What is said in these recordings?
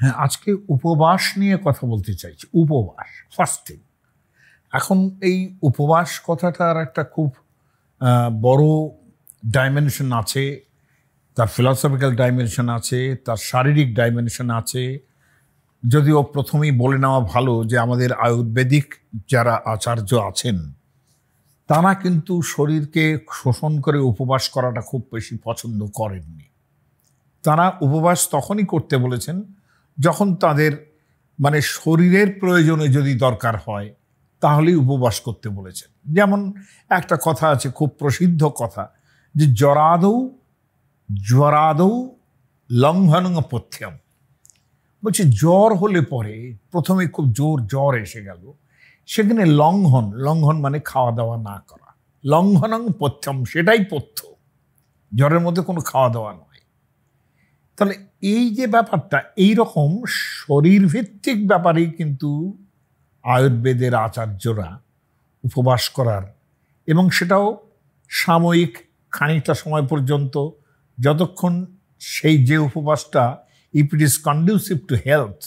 হ্যাঁ আজকে উপবাস নিয়ে কথা বলতে চাইছি উপবাস ফাস্টিং এখন এই উপবাস কথাটার একটা খুব বড় ডাইমেনশন আছে তার ফিলসফিক্যাল ডাইমেনশন আছে তার শারীরিক ডাইমেনশন আছে যদিও প্রথমেই বলে নেওয়া ভালো যে আমাদের আয়ুর্বেদিক যারা আচার্য আছেন তারা কিন্তু শরীরকে শোষণ করে উপবাস করাটা খুব বেশি পছন্দ করেননি তারা উপবাস তখনই করতে বলেছেন যখন তাদের মানে শরীরের প্রয়োজনে যদি দরকার হয় তাহলেই উপবাস করতে বলেছেন যেমন একটা কথা আছে খুব প্রসিদ্ধ কথা যে জরাদৌ জ্বরাদৌ লঙ্ঘন পথ্যম বলছে জ্বর হলে পরে প্রথমে খুব জোর জ্বর এসে গেল সেখানে লঙ্ঘন লঙ্ঘন মানে খাওয়া দাওয়া না করা লঙ্ঘনং পথ্যম সেটাই পথ্য জ্বরের মধ্যে কোনো খাওয়া দাওয়া নয় তাহলে এই যে ব্যাপারটা এই রকম শরীরভিত্তিক ব্যাপারেই কিন্তু আয়ুর্বেদের আচার্যরা উপবাস করার এবং সেটাও সাময়িক খানিকটা সময় পর্যন্ত যতক্ষণ সেই যে উপবাসটা if it is conducive to health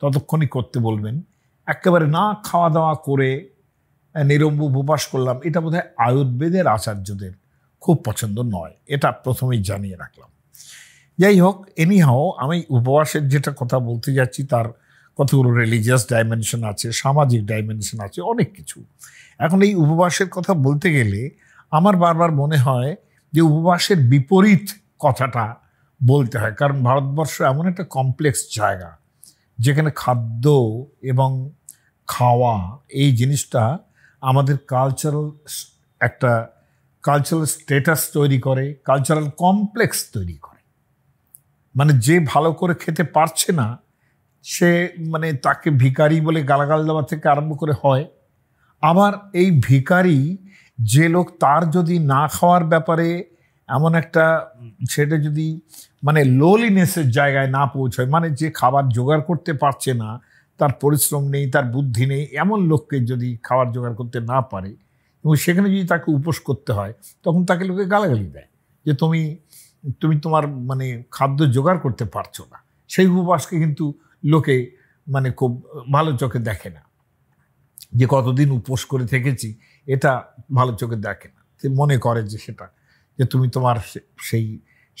ততক্ষণই করতে বলবেন একেবারে না খাওয়া দাওয়া করে নিরম্ব উপবাস করলাম এটা বোধহয় আয়ুর্বেদের আচার্যদের খুব পছন্দ নয় এটা প্রথমেই জানিয়ে রাখলাম যাই হোক এনিহাও আমি উপবাসের যেটা কথা বলতে যাচ্ছি তার কতগুলো রিলিজিয়াস ডাইমেনশন আছে সামাজিক ডাইমেনশন আছে অনেক কিছু এখন এই উপবাসের কথা বলতে গেলে আমার বারবার মনে হয় যে উপবাসের বিপরীত কথাটা বলতে হয় কারণ ভারতবর্ষ এমন একটা কমপ্লেক্স জায়গা যেখানে খাদ্য এবং খাওয়া এই জিনিসটা আমাদের কালচারাল একটা কালচারাল স্টেটাস তৈরি করে কালচারাল কমপ্লেক্স তৈরি করে মানে যে ভালো করে খেতে পারছে না সে মানে তাকে ভিকারি বলে গালাগাল দেওয়া থেকে আরম্ভ করে হয় আবার এই ভিকারি যে লোক তার যদি না খাওয়ার ব্যাপারে এমন একটা সেটা যদি মানে লোলিনেসের জায়গায় না পৌঁছয় মানে যে খাবার জোগাড় করতে পারছে না তার পরিশ্রম নেই তার বুদ্ধি নেই এমন লোককে যদি খাবার জোগাড় করতে না পারে এবং সেখানে যদি তাকে উপোস করতে হয় তখন তাকে লোকে গালাগালি দেয় যে তুমি তুমি তোমার মানে খাদ্য জোগাড় করতে পারছো না সেই উপবাসকে কিন্তু লোকে মানে খুব ভালো চোখে দেখে না যে কতদিন উপোস করে থেকেছি এটা ভালো চোখে দেখে না মনে করে যে সেটা যে তুমি তোমার সেই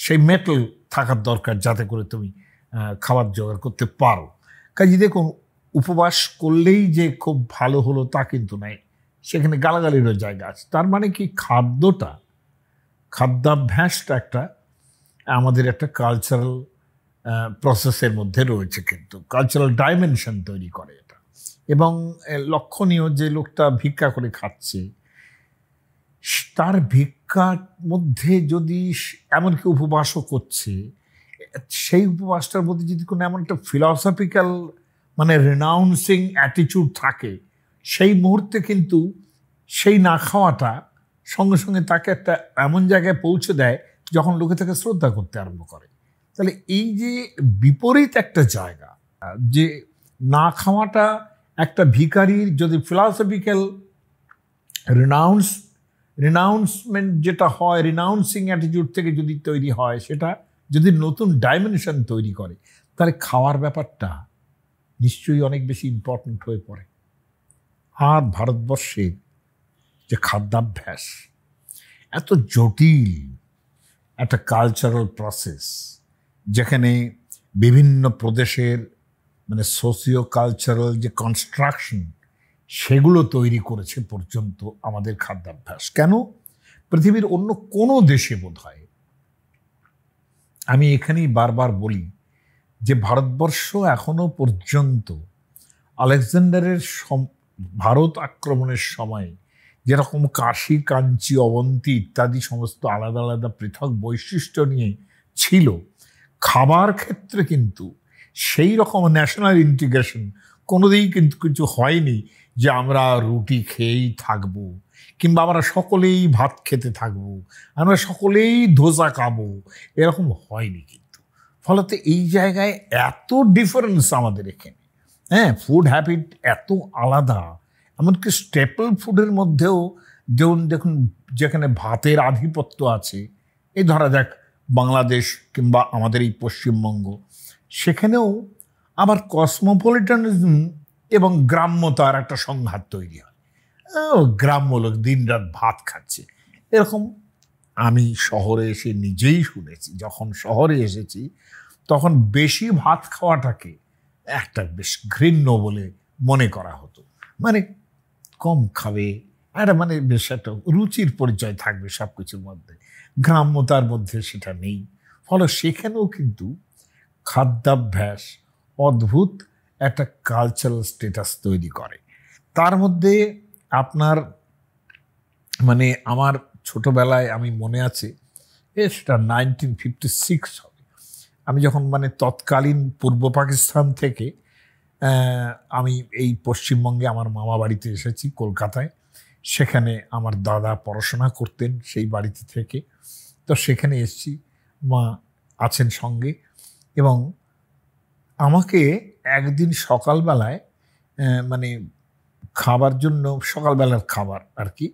সেই মেটেল থাকার দরকার যাতে করে তুমি খাবার জোগাড় করতে পারো কাজে দেখুন উপবাস করলেই যে খুব ভালো হলো তা কিন্তু নাই সেখানে গালাগালিরও জায়গা আছে তার মানে কি খাদ্যটা খাদ্যাভ্যাসটা একটা আমাদের একটা কালচারাল প্রসেসের মধ্যে রয়েছে কিন্তু কালচারাল ডাইমেনশন তৈরি করে এটা এবং লক্ষণীয় যে লোকটা ভিক্ষা করে খাচ্ছে তার ভিক্ষার মধ্যে যদি এমনকি উপবাসও করছে সেই উপবাসটার মধ্যে যদি কোনো এমন একটা ফিলসফিক্যাল মানে রেনাউন্সিং অ্যাটিচিউড থাকে সেই মুহূর্তে কিন্তু সেই না খাওয়াটা সঙ্গে সঙ্গে তাকে একটা এমন জায়গায় পৌঁছে দেয় যখন লোকে তাকে শ্রদ্ধা করতে আরম্ভ করে তাহলে এই যে বিপরীত একটা জায়গা যে না খাওয়াটা একটা ভিকারির যদি ফিলসফিক্যাল রিনাউন্স রিনাউন্সমেন্ট যেটা হয় রিনাউন্সিং অ্যাটিটিউড থেকে যদি তৈরি হয় সেটা যদি নতুন ডাইমেনশন তৈরি করে তাহলে খাওয়ার ব্যাপারটা নিশ্চয়ই অনেক বেশি ইম্পর্ট্যান্ট হয়ে পড়ে আর ভারতবর্ষের যে খাদ্যাভ্যাস এত জটিল একটা কালচারাল প্রসেস যেখানে বিভিন্ন প্রদেশের মানে সোশিও কালচারাল যে কনস্ট্রাকশন সেগুলো তৈরি করেছে পর্যন্ত আমাদের খাদ্যাভ্যাস কেন পৃথিবীর অন্য কোনো দেশে বোধ হয় আমি এখানেই বারবার বলি যে ভারতবর্ষ এখনো পর্যন্ত আলেকজান্ডারের ভারত আক্রমণের সময় যেরকম কাশি কাঞ্চি অবন্তী ইত্যাদি সমস্ত আলাদা আলাদা পৃথক বৈশিষ্ট্য নিয়ে ছিল খাবার ক্ষেত্রে কিন্তু সেই রকম ন্যাশনাল ইন্টিগ্রেশন কোনোদিকেই কিন্তু কিছু হয়নি যে আমরা রুটি খেয়েই থাকব কিংবা আমরা সকলেই ভাত খেতে থাকব আমরা সকলেই ধোসা খাবো এরকম হয়নি কিন্তু ফলতে এই জায়গায় এত ডিফারেন্স আমাদের এখানে হ্যাঁ ফুড হ্যাবিট এত আলাদা এমনকি স্টেপল ফুডের মধ্যেও যেমন দেখুন যেখানে ভাতের আধিপত্য আছে এই ধরা যাক বাংলাদেশ কিংবা আমাদের এই পশ্চিমবঙ্গ সেখানেও আবার কসমোপলিটানিজম এবং গ্রাম্যতার একটা সংঘাত তৈরি হয় ও গ্রাম্য লোক দিন রাত ভাত খাচ্ছে এরকম আমি শহরে এসে নিজেই শুনেছি যখন শহরে এসেছি তখন বেশি ভাত খাওয়াটাকে একটা বেশ ঘৃণ্য বলে মনে করা হতো মানে কম খাবে একটা মানে বেশ একটা রুচির পরিচয় থাকবে সব কিছুর মধ্যে গ্রাম্যতার মধ্যে সেটা নেই ফলে সেখানেও কিন্তু খাদ্যাভ্যাস অদ্ভুত একটা কালচারাল স্টেটাস তৈরি করে তার মধ্যে আপনার মানে আমার ছোটোবেলায় আমি মনে আছে এ সেটা নাইনটিন ফিফটি সিক্স হবে আমি যখন মানে তৎকালীন পূর্ব পাকিস্তান থেকে আমি এই পশ্চিমবঙ্গে আমার মামা বাড়িতে এসেছি কলকাতায় সেখানে আমার দাদা পড়াশোনা করতেন সেই বাড়িতে থেকে তো সেখানে এসছি মা আছেন সঙ্গে এবং আমাকে একদিন সকালবেলায় মানে খাবার জন্য সকালবেলার খাবার আর কি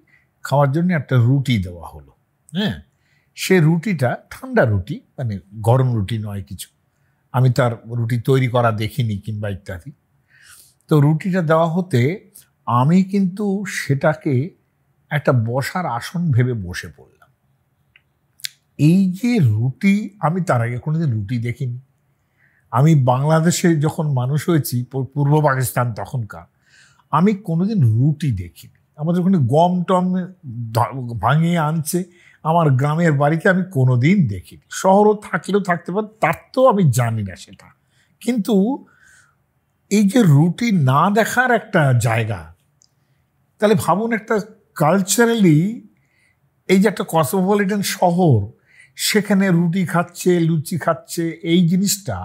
খাওয়ার জন্য একটা রুটি দেওয়া হলো হ্যাঁ সে রুটিটা ঠান্ডা রুটি মানে গরম রুটি নয় কিছু আমি তার রুটি তৈরি করা দেখিনি কিংবা ইত্যাদি তো রুটিটা দেওয়া হতে আমি কিন্তু সেটাকে একটা বসার আসন ভেবে বসে পড়লাম এই যে রুটি আমি তার আগে কোনোদিন রুটি দেখিনি আমি বাংলাদেশে যখন মানুষ হয়েছি পূর্ব পাকিস্তান তখনকার আমি কোনোদিন রুটি দেখিনি আমাদের ওখানে গম টম ভাঙিয়ে আনছে আমার গ্রামের বাড়িতে আমি কোনো দিন দেখিনি শহরও থাকলেও থাকতে পারে তার তো আমি জানি না সেটা কিন্তু এই যে রুটি না দেখার একটা জায়গা তাহলে ভাবুন একটা কালচারালি এই যে একটা কসমোপলিটন শহর সেখানে রুটি খাচ্ছে লুচি খাচ্ছে এই জিনিসটা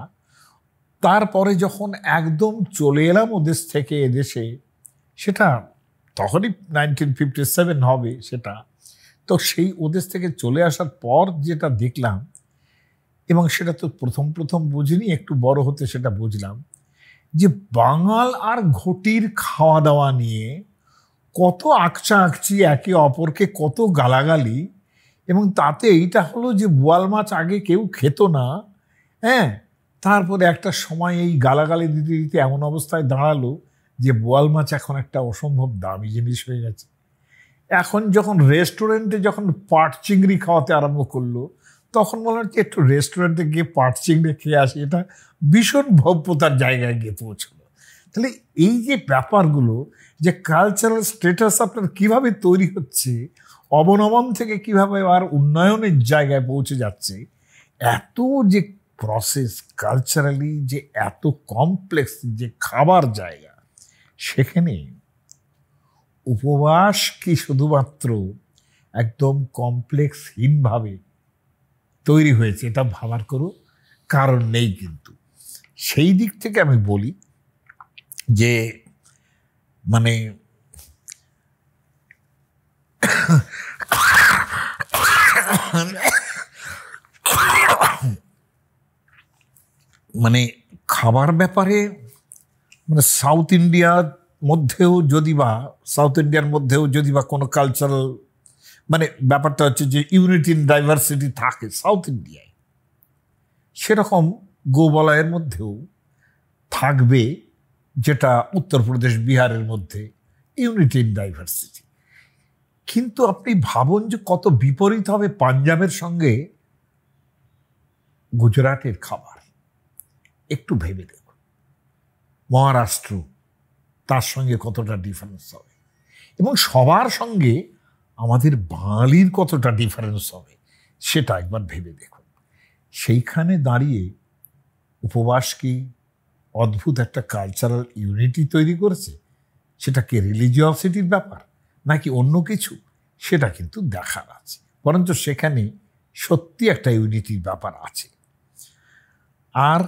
তারপরে যখন একদম চলে এলাম ওদেশ থেকে এদেশে সেটা তখনই নাইনটিন ফিফটি সেভেন হবে সেটা তো সেই ওদেশ থেকে চলে আসার পর যেটা দেখলাম এবং সেটা তো প্রথম প্রথম বুঝিনি একটু বড় হতে সেটা বুঝলাম যে বাঙাল আর ঘটির খাওয়া দাওয়া নিয়ে কত আঁকচা আঁকচি একে অপরকে কত গালাগালি এবং তাতে এইটা হলো যে বোয়াল মাছ আগে কেউ খেত না হ্যাঁ তারপরে একটা সময় এই গালাগালি দিতে দিতে এমন অবস্থায় দাঁড়ালো যে বোয়াল মাছ এখন একটা অসম্ভব দামি জিনিস হয়ে গেছে এখন যখন রেস্টুরেন্টে যখন পাট চিংড়ি খাওয়াতে আরম্ভ করলো তখন মনে হচ্ছে একটু রেস্টুরেন্টে গিয়ে পাট চিংড়ি খেয়ে আসি এটা ভীষণ ভব্যতার জায়গায় গিয়ে পৌঁছলো তাহলে এই যে ব্যাপারগুলো যে কালচারাল স্টেটাস আপনার কিভাবে তৈরি হচ্ছে অবনমন থেকে কিভাবে আর উন্নয়নের জায়গায় পৌঁছে যাচ্ছে এত যে প্রসেস কালচারালি যে এত কমপ্লেক্স যে খাবার জায়গা সেখানে উপবাস কি শুধুমাত্র একদম কমপ্লেক্সহীনভাবে তৈরি হয়েছে এটা ভাবার কোনো কারণ নেই কিন্তু সেই দিক থেকে আমি বলি যে মানে মানে খাবার ব্যাপারে মানে সাউথ ইন্ডিয়ার মধ্যেও যদি বা সাউথ ইন্ডিয়ার মধ্যেও যদি বা কোনো কালচারাল মানে ব্যাপারটা হচ্ছে যে ইউনিটি ইন ডাইভার্সিটি থাকে সাউথ ইন্ডিয়ায় সেরকম গোবলায়ের মধ্যেও থাকবে যেটা উত্তরপ্রদেশ বিহারের মধ্যে ইউনিটি ইন ডাইভার্সিটি কিন্তু আপনি ভাবুন যে কত বিপরীত হবে পাঞ্জাবের সঙ্গে গুজরাটের খাবার একটু ভেবে দেখুন মহারাষ্ট্র তার সঙ্গে কতটা ডিফারেন্স হবে এবং সবার সঙ্গে আমাদের বাঙালির কতটা ডিফারেন্স হবে সেটা একবার ভেবে দেখুন সেইখানে দাঁড়িয়ে উপবাস কি অদ্ভুত একটা কালচারাল ইউনিটি তৈরি করেছে সেটা কি রিলিজিয়াসিটির ব্যাপার নাকি অন্য কিছু সেটা কিন্তু দেখার আছে বরঞ্চ সেখানে সত্যি একটা ইউনিটির ব্যাপার আছে আর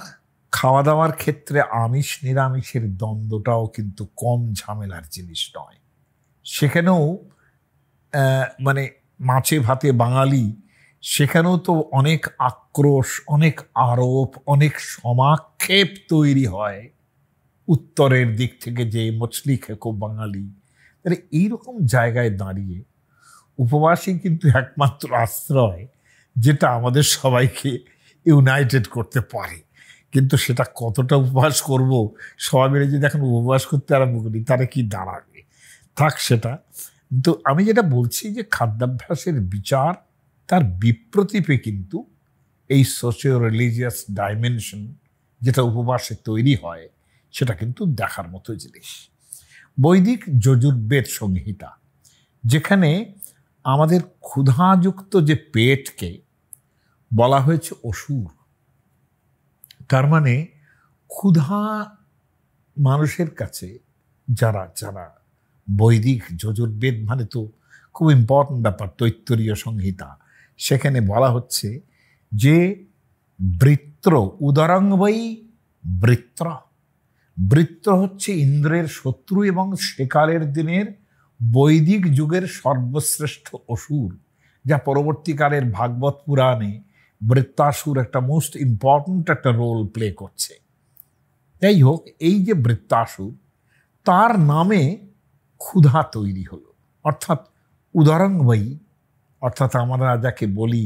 খাওয়া দাওয়ার ক্ষেত্রে আমিষ নিরামিষের দ্বন্দ্বটাও কিন্তু কম ঝামেলার জিনিস নয় সেখানেও মানে মাছে ভাতে বাঙালি সেখানেও তো অনেক আক্রোশ অনেক আরোপ অনেক সমাক্ষেপ তৈরি হয় উত্তরের দিক থেকে যে মছলি খেকো বাঙালি তাহলে এইরকম জায়গায় দাঁড়িয়ে উপবাসই কিন্তু একমাত্র আশ্রয় যেটা আমাদের সবাইকে ইউনাইটেড করতে পারে কিন্তু সেটা কতটা উপবাস করব সবাই মিলে যদি এখন উপবাস করতে আরম্ভ করি তারা কি দাঁড়াবে থাক সেটা কিন্তু আমি যেটা বলছি যে খাদ্যাভ্যাসের বিচার তার বিপ্রতীপে কিন্তু এই সোশিও রিলিজিয়াস ডাইমেনশন যেটা উপবাসে তৈরি হয় সেটা কিন্তু দেখার মতো জিনিস বৈদিক যজুর্বেদ সংহিতা যেখানে আমাদের ক্ষুধাযুক্ত যে পেটকে বলা হয়েছে অসুর তার মানে ক্ষুধা মানুষের কাছে যারা যারা বৈদিক যজুর্বেদ মানে তো খুব ইম্পর্ট্যান্ট ব্যাপার তৈত্তরীয় সংহিতা সেখানে বলা হচ্ছে যে বৃত্র উদারাঙ্গই বৃত্র বৃত্র হচ্ছে ইন্দ্রের শত্রু এবং সেকালের দিনের বৈদিক যুগের সর্বশ্রেষ্ঠ অসুর যা পরবর্তীকালের ভাগবত পুরাণে বৃত্তাসুর একটা মোস্ট ইম্পর্ট্যান্ট একটা রোল প্লে করছে যাই হোক এই যে বৃত্তাসুর তার নামে ক্ষুধা তৈরি হলো অর্থাৎ উদারঙ্গবাই অর্থাৎ আমরা যাকে বলি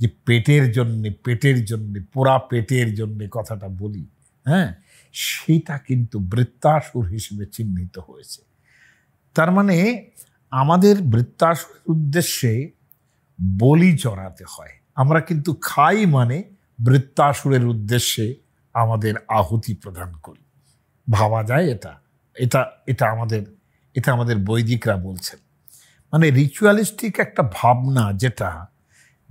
যে পেটের জন্যে পেটের জন্যে পোড়া পেটের জন্যে কথাটা বলি হ্যাঁ সেটা কিন্তু বৃত্তাসুর হিসেবে চিহ্নিত হয়েছে তার মানে আমাদের বৃত্তাসুর উদ্দেশ্যে বলি চড়াতে হয় আমরা কিন্তু খাই মানে বৃত্তাসুরের উদ্দেশ্যে আমাদের আহুতি প্রদান করি ভাবা যায় এটা এটা এটা আমাদের এটা আমাদের বৈদিকরা বলছেন মানে রিচুয়ালিস্টিক একটা ভাবনা যেটা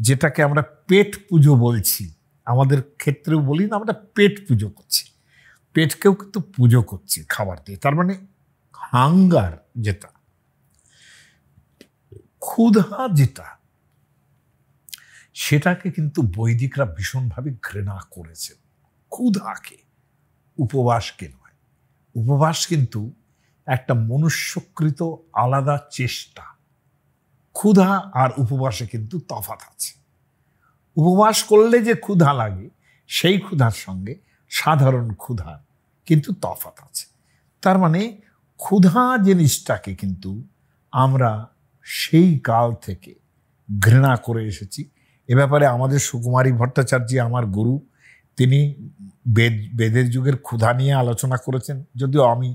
যেটাকে আমরা পেট পুজো বলছি আমাদের ক্ষেত্রেও বলি না আমরা পেট পুজো করছি পেটকেও কিন্তু পুজো করছি খাবার দিয়ে তার মানে হাঙ্গার যেটা ক্ষুধা যেটা সেটাকে কিন্তু বৈদিকরা ভীষণভাবে ঘৃণা করেছেন ক্ষুধাকে উপবাসকে নয় উপবাস কিন্তু একটা মনুষ্যকৃত আলাদা চেষ্টা ক্ষুধা আর উপবাসে কিন্তু তফাত আছে উপবাস করলে যে ক্ষুধা লাগে সেই ক্ষুধার সঙ্গে সাধারণ ক্ষুধা কিন্তু তফাত আছে তার মানে ক্ষুধা জিনিসটাকে কিন্তু আমরা সেই কাল থেকে ঘৃণা করে এসেছি এ ব্যাপারে আমাদের সুকুমারী ভট্টাচার্য আমার গুরু তিনি বেদ বেদের যুগের ক্ষুধা নিয়ে আলোচনা করেছেন যদিও আমি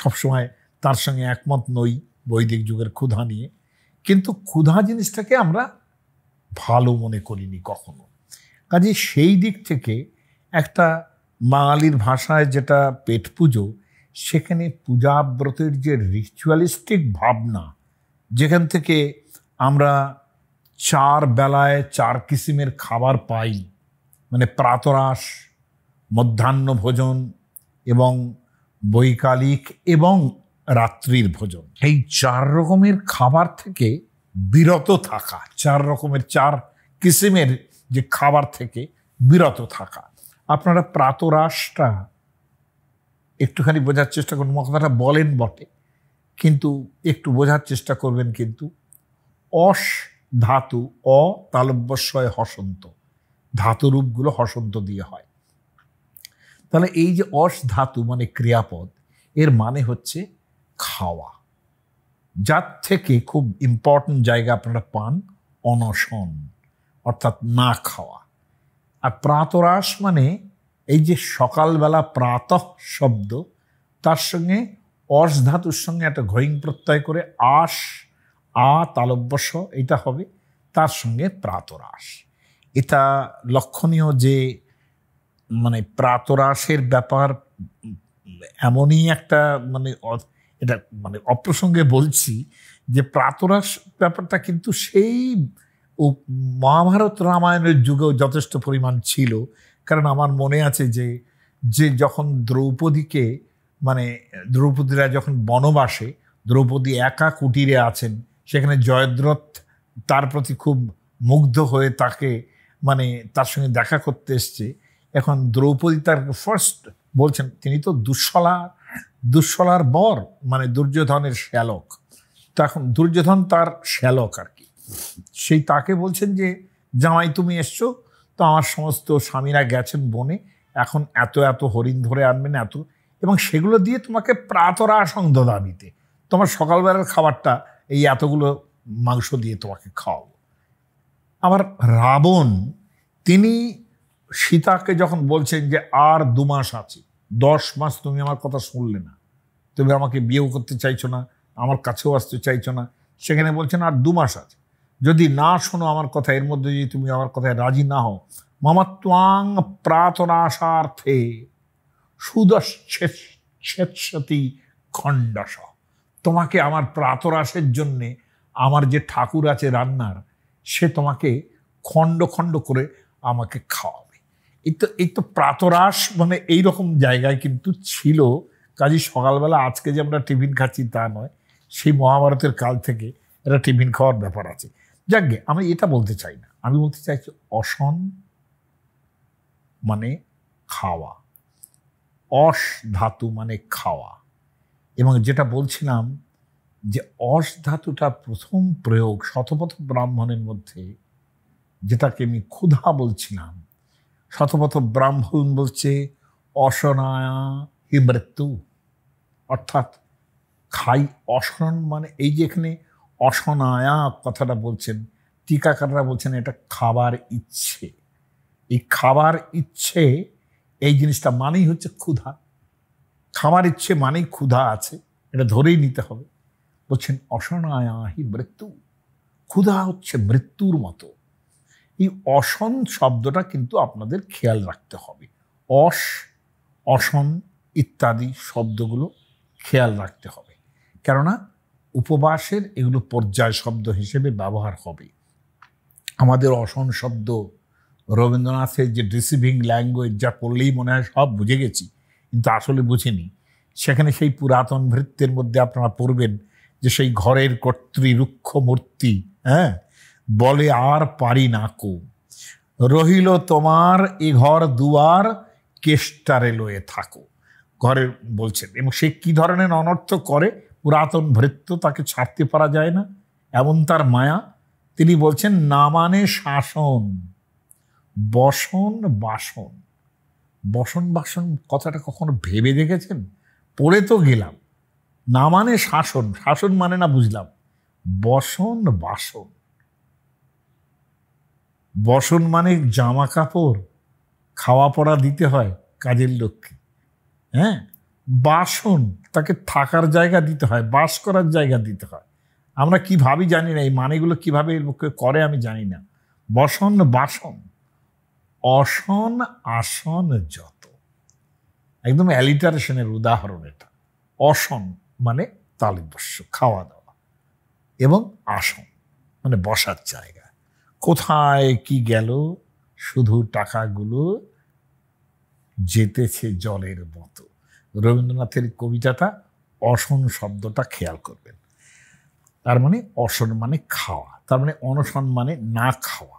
সবসময় তার সঙ্গে একমত নই বৈদিক যুগের ক্ষুধা নিয়ে কিন্তু ক্ষুধা জিনিসটাকে আমরা ভালো মনে করিনি কখনো কাজে সেই দিক থেকে একটা বাঙালির ভাষায় যেটা পেট পুজো সেখানে পূজাব্রতের যে রিচুয়ালিস্টিক ভাবনা যেখান থেকে আমরা চার বেলায় চার কিসিমের খাবার পাই মানে প্রাতরাস মধ্যাহ্ন ভোজন এবং বৈকালিক এবং রাত্রির ভোজন এই চার রকমের খাবার থেকে বিরত থাকা চার রকমের চার কিসিমের যে খাবার থেকে বিরত থাকা আপনারা প্রাতরাসটা একটুখানি বোঝার চেষ্টা করুন কথাটা বলেন বটে কিন্তু একটু বোঝার চেষ্টা করবেন কিন্তু অস ধাতু অ তালব্যশয় হসন্ত ধাতুরূপগুলো হসন্ত দিয়ে হয় তাহলে এই যে অস ধাতু মানে ক্রিয়াপদ এর মানে হচ্ছে খাওয়া যার থেকে খুব ইম্পর্টেন্ট জায়গা আপনারা পান অনশন অর্থাৎ না খাওয়া আর প্রাতরাস মানে এই যে সকালবেলা প্রাতঃ শব্দ তার সঙ্গে অস ধাতুর সঙ্গে একটা ঘয়িং প্রত্যয় করে আশ আ তালব্যস এটা হবে তার সঙ্গে প্রাতরাস এটা লক্ষণীয় যে মানে প্রাতরাসের ব্যাপার এমনই একটা মানে এটা মানে অপ্রসঙ্গে বলছি যে প্রাতরাস ব্যাপারটা কিন্তু সেই মহাভারত রামায়ণের যুগেও যথেষ্ট পরিমাণ ছিল কারণ আমার মনে আছে যে যে যখন দ্রৌপদীকে মানে দ্রৌপদীরা যখন বনবাসে দ্রৌপদী একা কুটিরে আছেন সেখানে জয়দ্রথ তার প্রতি খুব মুগ্ধ হয়ে তাকে মানে তার সঙ্গে দেখা করতে এসছে এখন দ্রৌপদী তার ফার্স্ট বলছেন তিনি তো দুঃশলা দুঃশলার বর মানে দুর্যোধনের শ্যালক তো এখন দুর্যোধন তার শ্যালক আর কি সেই তাকে বলছেন যে জামাই তুমি এসছো তো আমার সমস্ত স্বামীরা গেছেন বনে এখন এত এত হরিণ ধরে আনবেন এত এবং সেগুলো দিয়ে তোমাকে প্রাতরা দদাবিতে তোমার সকালবেলার খাবারটা এই এতগুলো মাংস দিয়ে তোমাকে খাওয়াবো আবার রাবণ তিনি সীতাকে যখন বলছেন যে আর দু মাস আছে দশ মাস তুমি আমার কথা শুনলে না তুমি আমাকে বিয়েও করতে চাইছো না আমার কাছেও আসতে চাইছো না সেখানে বলছেন আর দু মাস আছে যদি না শোনো আমার কথা এর মধ্যে যদি তুমি আমার কথায় রাজি না হও মামাত্বাং প্রার্থনাশার্থে সুদশ্ছেৎসতি খণ্ডসহ তোমাকে আমার প্রাতরাসের জন্যে আমার যে ঠাকুর আছে রান্নার সে তোমাকে খণ্ড খণ্ড করে আমাকে খাওয়াবে এই তো এই তো প্রাতরাস মানে এই রকম জায়গায় কিন্তু ছিল কাজী সকালবেলা আজকে যে আমরা টিফিন খাচ্ছি তা নয় সেই মহাভারতের কাল থেকে এটা টিফিন খাওয়ার ব্যাপার আছে যাকগে আমি এটা বলতে চাই না আমি বলতে চাইছি অসন মানে খাওয়া অস ধাতু মানে খাওয়া এবং যেটা বলছিলাম যে অস ধাতুটা প্রথম প্রয়োগ শতপথ ব্রাহ্মণের মধ্যে যেটাকে আমি ক্ষুধা বলছিলাম শতপথ ব্রাহ্মণ বলছে অসনায়া হি মৃত্যু অর্থাৎ খাই অসন মানে এই যে এখানে অসনায়া কথাটা বলছেন টিকাকাররা বলছেন এটা খাবার ইচ্ছে এই খাবার ইচ্ছে এই জিনিসটা মানেই হচ্ছে ক্ষুধা খামার ইচ্ছে মানেই ক্ষুধা আছে এটা ধরেই নিতে হবে বলছেন অসনায়াহি মৃত্যু ক্ষুধা হচ্ছে মৃত্যুর মতো এই অসন শব্দটা কিন্তু আপনাদের খেয়াল রাখতে হবে অস অসন ইত্যাদি শব্দগুলো খেয়াল রাখতে হবে কেননা উপবাসের এগুলো পর্যায় শব্দ হিসেবে ব্যবহার হবে আমাদের অসন শব্দ রবীন্দ্রনাথের যে ডিসিভিং ল্যাঙ্গুয়েজ যা পড়লেই মনে হয় সব বুঝে গেছি কিন্তু আসলে বুঝিনি সেখানে সেই পুরাতন ভৃত্যের মধ্যে আপনারা পড়বেন যে সেই ঘরের কর্তৃরুক্ষ মূর্তি হ্যাঁ বলে আর পারি না কো রহিল তোমার এ ঘর দুয়ার কেষ্টারে লয়ে থাকো ঘরে বলছেন এবং সে কী ধরনের অনর্থ করে পুরাতন ভৃত্য তাকে ছাড়তে পারা যায় না এমন তার মায়া তিনি বলছেন নামানে শাসন বসন বাসন বসন বাসন কথাটা কখনো ভেবে দেখেছেন পড়ে তো গেলাম না মানে শাসন শাসন মানে না বুঝলাম বসন বাসন বসন মানে জামা কাপড় খাওয়া পড়া দিতে হয় কাজের লোককে হ্যাঁ বাসন তাকে থাকার জায়গা দিতে হয় বাস করার জায়গা দিতে হয় আমরা কি ভাবি জানি না এই মানেগুলো কীভাবে এর মুখে করে আমি জানি না বসন বাসন অসন আসন যত একদম অ্যালিটারেশনের উদাহরণ এটা অসন মানে তালিবস্য খাওয়া দাওয়া এবং আসন মানে বসার জায়গা কোথায় কি গেল শুধু টাকাগুলো যেতেছে জলের মতো রবীন্দ্রনাথের কবিতাটা অসন শব্দটা খেয়াল করবেন তার মানে অসন মানে খাওয়া তার মানে অনশন মানে না খাওয়া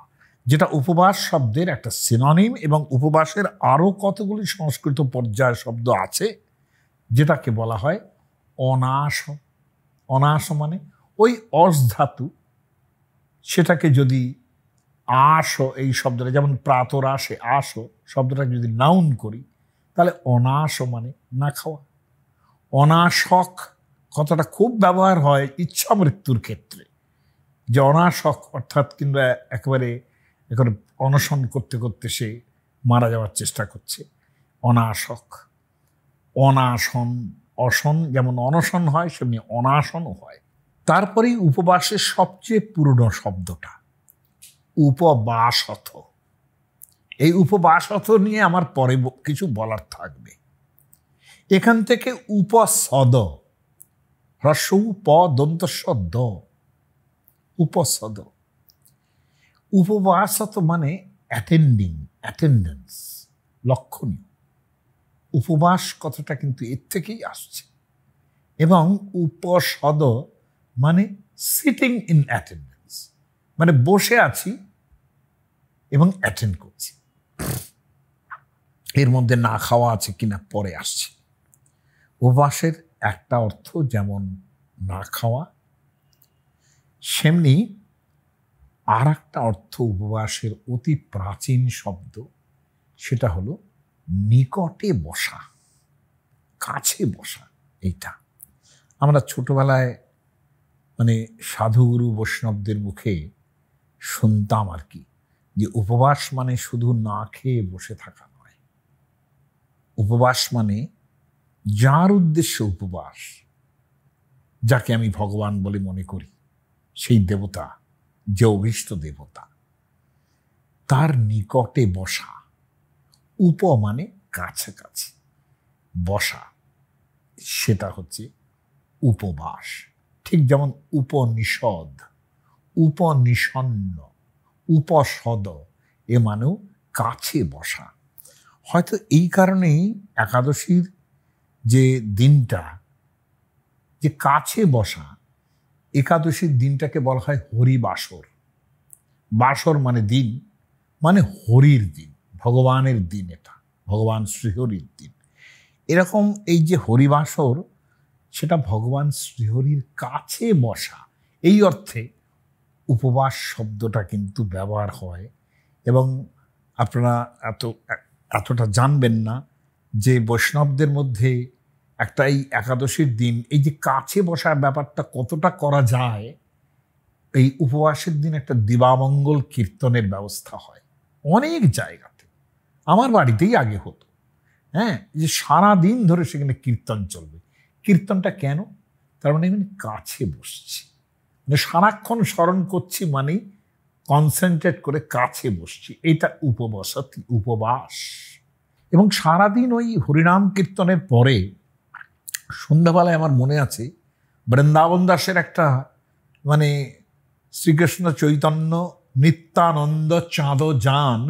যেটা উপবাস শব্দের একটা সিনোনিম এবং উপবাসের আরও কতগুলি সংস্কৃত পর্যায় শব্দ আছে যেটাকে বলা হয় অনাস অনাস মানে ওই অস ধাতু সেটাকে যদি আসো এই শব্দটা যেমন প্রাতরাসে আসো শব্দটাকে যদি নাউন করি তাহলে অনাস মানে না খাওয়া অনাশক কথাটা খুব ব্যবহার হয় ইচ্ছা মৃত্যুর ক্ষেত্রে যে অনাশক অর্থাৎ কিংবা একেবারে এখন অনশন করতে করতে সে মারা যাওয়ার চেষ্টা করছে অনাশক অনাসন অসন যেমন অনশন হয় সেমনি অনাসনও হয় তারপরেই উপবাসের সবচেয়ে পুরনো শব্দটা উপবাসথ এই উপবাসথ নিয়ে আমার পরে কিছু বলার থাকবে এখান থেকে উপসদ হ্রস্ব উপ দ উপসদ উপবাসত মানে অ্যাটেন্ডিং অ্যাটেন্ডেন্স লক্ষণীয় উপবাস কথাটা কিন্তু এর থেকেই আসছে এবং উপসদ মানে সিটিং ইন অ্যাটেন্ডেন্স মানে বসে আছি এবং অ্যাটেন্ড করছি এর মধ্যে না খাওয়া আছে কিনা পরে আসছে উপবাসের একটা অর্থ যেমন না খাওয়া সেমনি আর একটা অর্থ উপবাসের অতি প্রাচীন শব্দ সেটা হলো নিকটে বসা কাছে বসা এইটা আমরা ছোটবেলায় মানে সাধুগুরু বৈষ্ণবদের মুখে শুনতাম আর কি যে উপবাস মানে শুধু না খেয়ে বসে থাকা নয় উপবাস মানে যার উদ্দেশ্য উপবাস যাকে আমি ভগবান বলে মনে করি সেই দেবতা যে দেবতা তার নিকটে বসা উপ মানে কাছাকাছি বসা সেটা হচ্ছে উপবাস ঠিক যেমন উপনিষদ উপনিষন্ন উপসদ এ মানেও কাছে বসা হয়তো এই কারণেই একাদশীর যে দিনটা যে কাছে বসা একাদশীর দিনটাকে বলা হয় হরি বাসর বাসর মানে দিন মানে হরির দিন ভগবানের দিন এটা ভগবান শ্রীহরির দিন এরকম এই যে হরিবাসর সেটা ভগবান শ্রীহরির কাছে বসা এই অর্থে উপবাস শব্দটা কিন্তু ব্যবহার হয় এবং আপনারা এত এতটা জানবেন না যে বৈষ্ণবদের মধ্যে একটা এই একাদশীর দিন এই যে কাছে বসার ব্যাপারটা কতটা করা যায় এই উপবাসের দিন একটা দিবামঙ্গল কীর্তনের ব্যবস্থা হয় অনেক জায়গাতে আমার বাড়িতেই আগে হতো হ্যাঁ যে সারা দিন ধরে সেখানে কীর্তন চলবে কীর্তনটা কেন তার মানে আমি কাছে বসছি মানে সারাক্ষণ স্মরণ করছি মানেই কনসেন্ট্রেট করে কাছে বসছি এটা উপবাস উপবাস এবং সারাদিন ওই হরিনাম কীর্তনের পরে সন্ধ্যাবেলায় আমার মনে আছে বৃন্দাবন দাসের একটা মানে শ্রীকৃষ্ণ চৈতন্য নিত্যানন্দ চাঁদ যান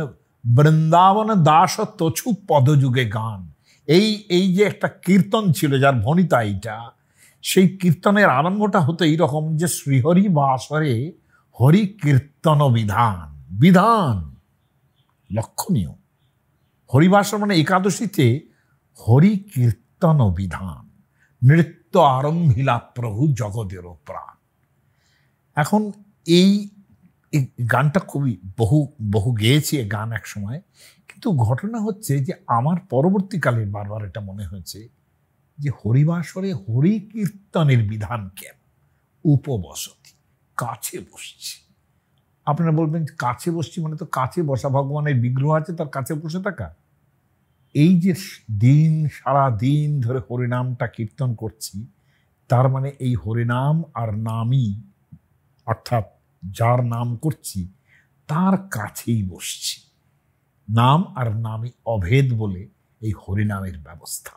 বৃন্দাবন দাস তছু পদযুগে গান এই এই যে একটা কীর্তন ছিল যার ভনিতা এইটা সেই কীর্তনের আরম্ভটা হতো এইরকম যে শ্রীহরি বাসরে হরি কীর্তন বিধান বিধান লক্ষণীয় হরিবাসর মানে একাদশীতে হরি কীর্তন বিধান নৃত্য আরম্ভিলা প্রভু জগতেরও প্রাণ এখন এই গানটা খুবই বহু বহু গেয়েছি এ গান এক সময় কিন্তু ঘটনা হচ্ছে যে আমার পরবর্তীকালে বারবার এটা মনে হয়েছে যে হরিবাসরে হরি কীর্তনের বিধান কেন উপবসতি কাছে বসছি আপনারা বলবেন কাছে বসছি মানে তো কাছে বসা ভগবানের বিগ্রহ আছে তার কাছে বসে থাকা এই যে দিন সারা দিন ধরে হরিনামটা কীর্তন করছি তার মানে এই হরিনাম আর নামই অর্থাৎ যার নাম করছি তার কাছেই বসছি নাম আর নামই অভেদ বলে এই হরিনামের ব্যবস্থা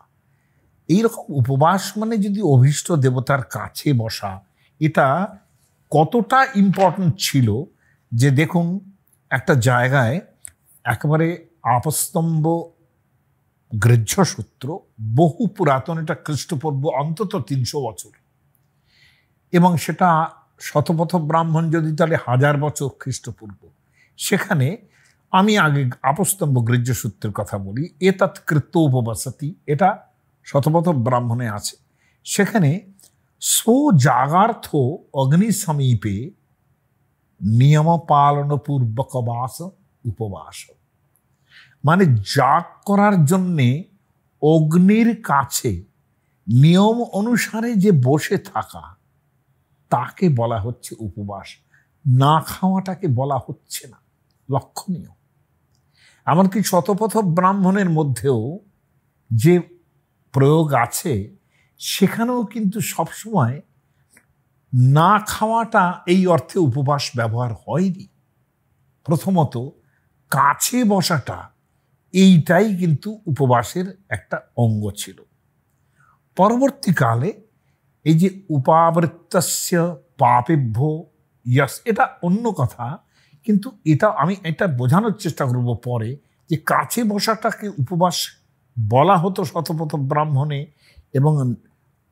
এইরকম উপবাস মানে যদি অভীষ্ট দেবতার কাছে বসা এটা কতটা ইম্পর্ট্যান্ট ছিল যে দেখুন একটা জায়গায় একবারে আপস্তম্ভ গ্রাহ্য সূত্র বহু পুরাতন এটা খ্রিস্টপূর্ব অন্তত তিনশো বছর এবং সেটা শতপথ ব্রাহ্মণ যদি তাহলে হাজার বছর খ্রিস্টপূর্ব সেখানে আমি আগে আপস্তম্ভ গ্রাহ্য সূত্রের কথা বলি এ তৎকৃত্য উপবাসাতি এটা শতপথ ব্রাহ্মণে আছে সেখানে সো জাগার্থ অগ্নি সমীপে নিয়ম পালন পূর্বক বাস উপবাস মানে জাগ করার জন্যে অগ্নির কাছে নিয়ম অনুসারে যে বসে থাকা তাকে বলা হচ্ছে উপবাস না খাওয়াটাকে বলা হচ্ছে না লক্ষণীয় এমনকি শতপথ ব্রাহ্মণের মধ্যেও যে প্রয়োগ আছে সেখানেও কিন্তু সবসময় না খাওয়াটা এই অর্থে উপবাস ব্যবহার হয়নি প্রথমত কাছে বসাটা এইটাই কিন্তু উপবাসের একটা অঙ্গ ছিল পরবর্তীকালে এই যে উপাবৃত্তস্য পাপেভ্য ইয়াস এটা অন্য কথা কিন্তু এটা আমি এটা বোঝানোর চেষ্টা করব পরে যে কাছে বসাটাকে উপবাস বলা হতো শতপথ ব্রাহ্মণে এবং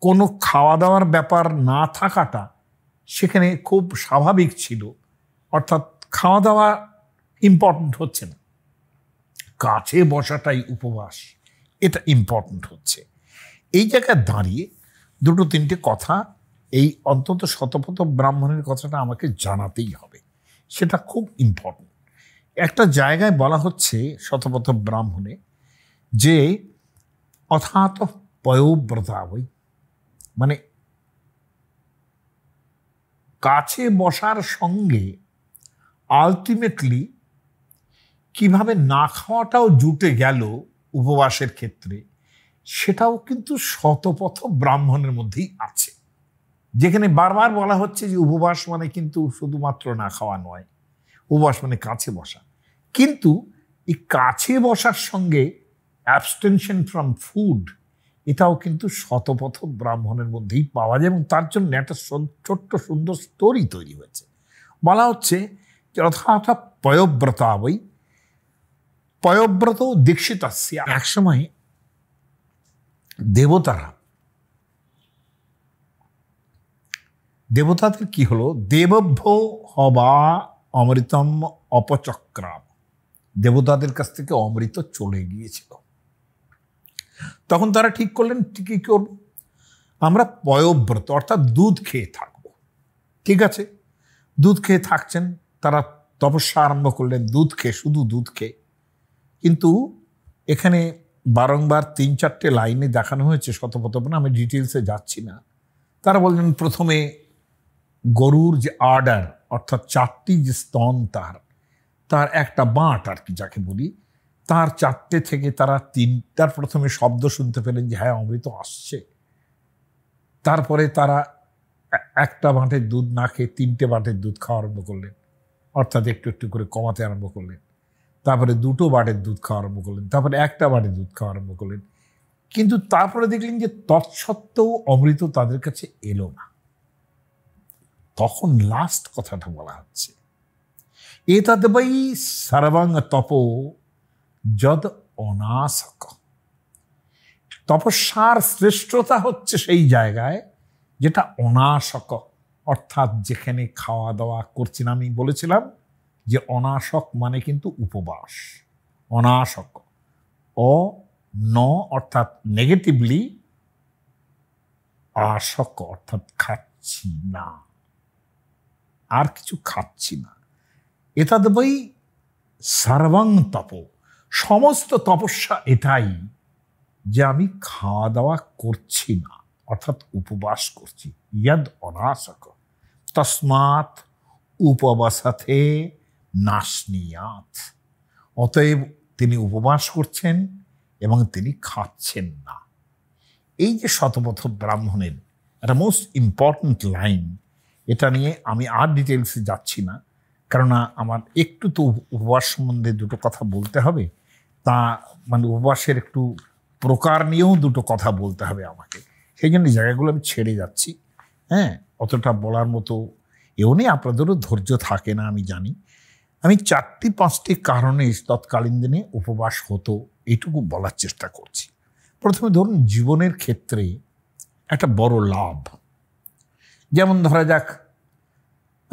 কোনো খাওয়া দাওয়ার ব্যাপার না থাকাটা সেখানে খুব স্বাভাবিক ছিল অর্থাৎ খাওয়া দাওয়া ইম্পর্ট্যান্ট হচ্ছে না কাছে বসাটাই উপবাস এটা ইম্পর্টেন্ট হচ্ছে এই জায়গায় দাঁড়িয়ে দুটো তিনটে কথা এই অন্তত শতপথ ব্রাহ্মণের কথাটা আমাকে জানাতেই হবে সেটা খুব ইম্পর্ট্যান্ট একটা জায়গায় বলা হচ্ছে শতপথ ব্রাহ্মণে যে অথাত ওই মানে কাছে বসার সঙ্গে আলটিমেটলি কিভাবে না খাওয়াটাও জুটে গেল উপবাসের ক্ষেত্রে সেটাও কিন্তু শতপথ ব্রাহ্মণের মধ্যেই আছে যেখানে বারবার বলা হচ্ছে যে উপবাস মানে কিন্তু শুধুমাত্র না খাওয়া নয় উপবাস মানে কাছে বসা কিন্তু এই কাছে বসার সঙ্গে অ্যাবস্টেনশন ফ্রম ফুড এটাও কিন্তু শতপথ ব্রাহ্মণের মধ্যেই পাওয়া যায় এবং তার জন্য একটা ছোট্ট সুন্দর স্টোরি তৈরি হয়েছে বলা হচ্ছে যথাথ পয়ব্রতা বই পয়ব্রত এক সময় দেবতারা দেবতাদের কি হলো দেবভ্য হবা অমৃতম অপচক্রাম দেবতাদের কাছ থেকে অমৃত চলে গিয়েছিল তখন তারা ঠিক করলেন কি করব আমরা পয়ব্রত অর্থাৎ দুধ খেয়ে থাকব ঠিক আছে দুধ খেয়ে থাকছেন তারা তপস্যা আরম্ভ করলেন দুধ খেয়ে শুধু দুধ খেয়ে কিন্তু এখানে বারংবার তিন চারটে লাইনে দেখানো হয়েছে শতপথপনা আমি ডিটেলসে যাচ্ছি না তারা বললেন প্রথমে গরুর যে আর্ডার অর্থাৎ চারটি যে স্তন তার তার একটা বাঁট আর কি যাকে বলি তার চারটে থেকে তারা তিনটার প্রথমে শব্দ শুনতে পেলেন যে হ্যাঁ অমৃত আসছে তারপরে তারা একটা বাঁটের দুধ না খেয়ে তিনটে বাঁটের দুধ খাওয়া আরম্ভ করলেন অর্থাৎ একটু একটু করে কমাতে আরম্ভ করলেন তারপরে দুটো বাটের দুধ খাওয়া আরম্ভ করলেন তারপরে একটা বাটের দুধ খাওয়া আরম্ভ করলেন কিন্তু তারপরে দেখলেন যে তৎসত্ত্বেও অমৃত তাদের কাছে এলো না তখন লাস্ট কথাটা বলা হচ্ছে এ তদ্বৈ সর্বাঙ্গ তপ যদ অনাসক তপস্যার শ্রেষ্ঠতা হচ্ছে সেই জায়গায় যেটা অনাসক অর্থাৎ যেখানে খাওয়া দাওয়া করছি না আমি বলেছিলাম যে অনাশক মানে কিন্তু উপবাস অনাশক অ ন অর্থাৎ নেগেটিভলি আশক অর্থাৎ খাচ্ছি না আর কিছু খাচ্ছি না এটা দেবই সর্বাং তপ সমস্ত তপস্যা এটাই যে আমি খাওয়া দাওয়া করছি না অর্থাৎ উপবাস করছি ইয়াদ অনাসক তসমাত উপবাসাথে নাসনিয়াত অতএব তিনি উপবাস করছেন এবং তিনি খাচ্ছেন না এই যে শতপথ ব্রাহ্মণের একটা মোস্ট ইম্পর্ট্যান্ট লাইন এটা নিয়ে আমি আর ডিটেলসে যাচ্ছি না কেননা আমার একটু তো উপবাস সম্বন্ধে দুটো কথা বলতে হবে তা মানে উপবাসের একটু প্রকার নিয়েও দুটো কথা বলতে হবে আমাকে সেই জন্য জায়গাগুলো আমি ছেড়ে যাচ্ছি হ্যাঁ অতটা বলার মতো এও নেই আপনাদেরও ধৈর্য থাকে না আমি জানি আমি চারটি পাঁচটি কারণে তৎকালীন দিনে উপবাস হতো এটুকু বলার চেষ্টা করছি প্রথমে ধরুন জীবনের ক্ষেত্রে একটা বড় লাভ যেমন ধরা যাক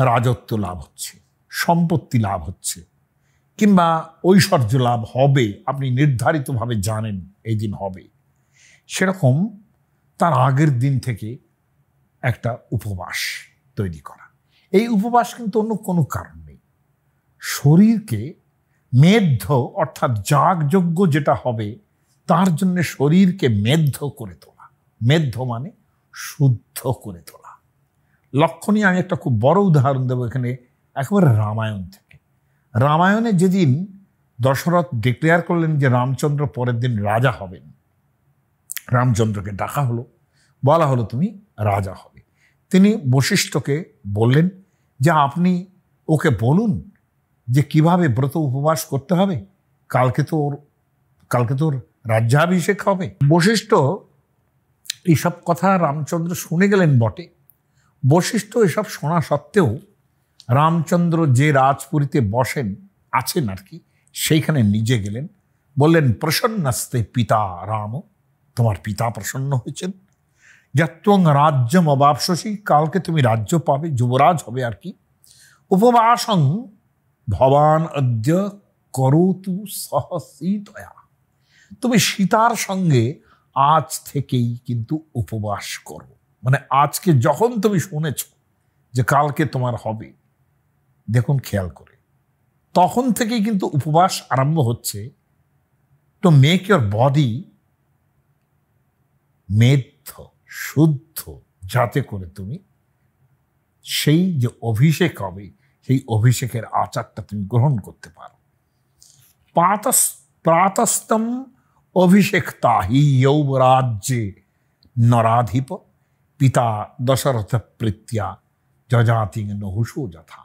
রাজত্ব লাভ হচ্ছে সম্পত্তি লাভ হচ্ছে কিংবা ঐশ্বর্য লাভ হবে আপনি নির্ধারিতভাবে জানেন এই দিন হবে সেরকম তার আগের দিন থেকে একটা উপবাস তৈরি করা এই উপবাস কিন্তু অন্য কোনো কারণ শরীরকে মেধ্য অর্থাৎ যাগযজ্ঞ যেটা হবে তার জন্য শরীরকে মেধ্য করে তোলা মেধ্য মানে শুদ্ধ করে তোলা লক্ষণীয় আমি একটা খুব বড় উদাহরণ দেবো এখানে একেবারে রামায়ণ থেকে রামায়ণে যেদিন দশরথ ডিক্লেয়ার করলেন যে রামচন্দ্র পরের দিন রাজা হবেন রামচন্দ্রকে ডাকা হলো বলা হলো তুমি রাজা হবে তিনি বশিষ্ঠকে বললেন যে আপনি ওকে বলুন যে কিভাবে ব্রত উপবাস করতে হবে কালকে তো ওর কালকে তোর রাজ্যাভিষেক হবে বশিষ্ঠ এইসব কথা রামচন্দ্র শুনে গেলেন বটে বশিষ্ঠ এসব শোনা সত্ত্বেও রামচন্দ্র যে রাজপুরীতে বসেন আছেন আর কি সেইখানে নিজে গেলেন বললেন প্রসন্নাস্তে পিতা রাম তোমার পিতা প্রসন্ন হয়েছেন যাত্রং রাজ্যম অবাপসী কালকে তুমি রাজ্য পাবে যুবরাজ হবে আর কি উপবাসং ভবান অদ্য করতু সহসীতয়া তুমি সীতার সঙ্গে আজ থেকেই কিন্তু উপবাস করো মানে আজকে যখন তুমি শুনেছ যে কালকে তোমার হবে দেখুন খেয়াল করে তখন থেকেই কিন্তু উপবাস আরম্ভ হচ্ছে টু মেক ইউর বডি মেধ্য শুদ্ধ যাতে করে তুমি সেই যে অভিষেক হবে সেই অভিষেকের আচারটা তুমি গ্রহণ করতে পারো প্রাতস প্রাতস্তম অভিষেক তাহি যৌবরাজ্যে নরাধিপ পিতা দশরথ প্রীত্যা যজাতি নহুষও যথা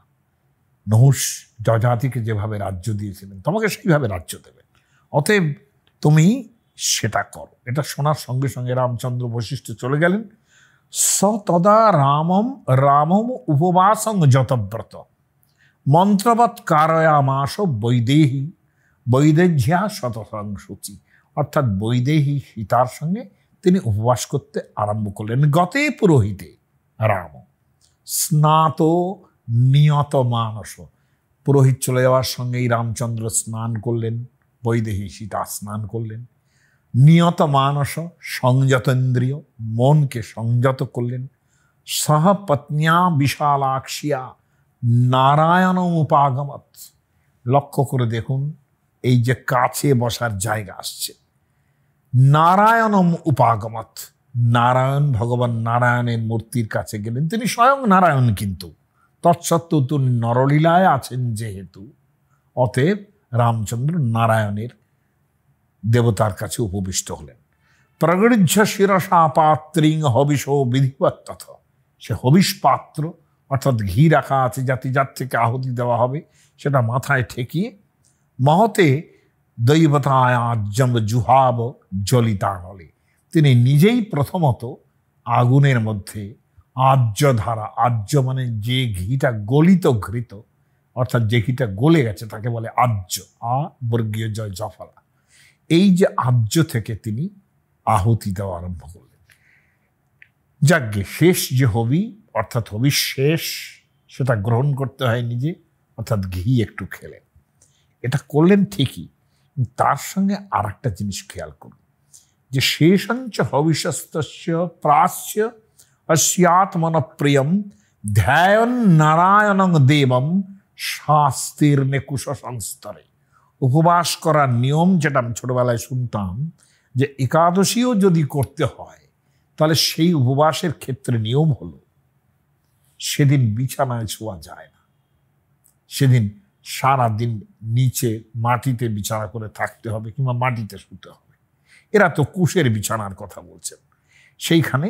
নহুষ যজাতিকে যেভাবে রাজ্য দিয়েছিলেন তোমাকে সেইভাবে রাজ্য দেবেন অতএব তুমি সেটা করো এটা শোনার সঙ্গে সঙ্গে রামচন্দ্র বৈশিষ্ট্য চলে গেলেন স তদা রামম রামম উপবাসং যতব্রত মন্ত্রবৎ মাস বৈদেহী বৈদেহ্যা শতসংসূচি অর্থাৎ বৈদেহী সীতার সঙ্গে তিনি উপবাস করতে আরম্ভ করলেন গতে পুরোহিতে রাম স্নাত নিয়ত মানস পুরোহিত চলে যাওয়ার সঙ্গেই রামচন্দ্র স্নান করলেন বৈদেহী সীতা স্নান করলেন নিয়ত মানস সংযতেন্দ্রীয় মনকে সংযত করলেন সহ পত্নিয়া বিশালাক্ষিয়া নারায়ণম উপাগমত লক্ষ্য করে দেখুন এই যে কাছে বসার জায়গা আসছে নারায়ণম উপাগমত নারায়ণ ভগবান নারায়ণের মূর্তির কাছে গেলেন তিনি স্বয়ং নারায়ণ কিন্তু তৎসত্ত্ব তিনি নরলীলায় আছেন যেহেতু অতএব রামচন্দ্র নারায়ণের দেবতার কাছে উপবিষ্ট হলেন প্রগৃহ্য শিরসা পাত্রিং হবিষ বিধিবত সে হবিষ পাত্র অর্থাৎ ঘি রাখা আছে যাতে যার থেকে আহুতি দেওয়া হবে সেটা মাথায় ঠেকিয়ে মহতে দৈবতায় জুহাব হলে তিনি নিজেই প্রথমত আগুনের মধ্যে আর্য ধারা আর্য মানে যে ঘিটা গলিত ঘৃত অর্থাৎ যে ঘিটা গলে গেছে তাকে বলে আর্য আ বর্গীয় জয় জফলা এই যে আর্য থেকে তিনি আহুতি দেওয়া আরম্ভ করলেন যাজ্ঞে শেষ যে হবি অর্থাৎ হবিশেষ সেটা গ্রহণ করতে হয় নিজে অর্থাৎ ঘি একটু খেলেন এটা করলেন ঠিকই তার সঙ্গে আর একটা জিনিস খেয়াল করুন যে শেষাঞ্চ হবিষস্তস্য প্রাচ্য অস্যাত্মনপ্রিয়ম ধ্যায়ন নারায়ণং দেবম শাস্তির নেকুশ সংস্তরে উপবাস করার নিয়ম যেটা আমি ছোটবেলায় শুনতাম যে একাদশীও যদি করতে হয় তাহলে সেই উপবাসের ক্ষেত্রে নিয়ম হলো সেদিন বিছানায় ছোঁয়া যায় না সেদিন সারা দিন নিচে মাটিতে বিছানা করে থাকতে হবে কিংবা মাটিতে শুতে হবে এরা তো কুশের বিছানার কথা বলছেন সেইখানে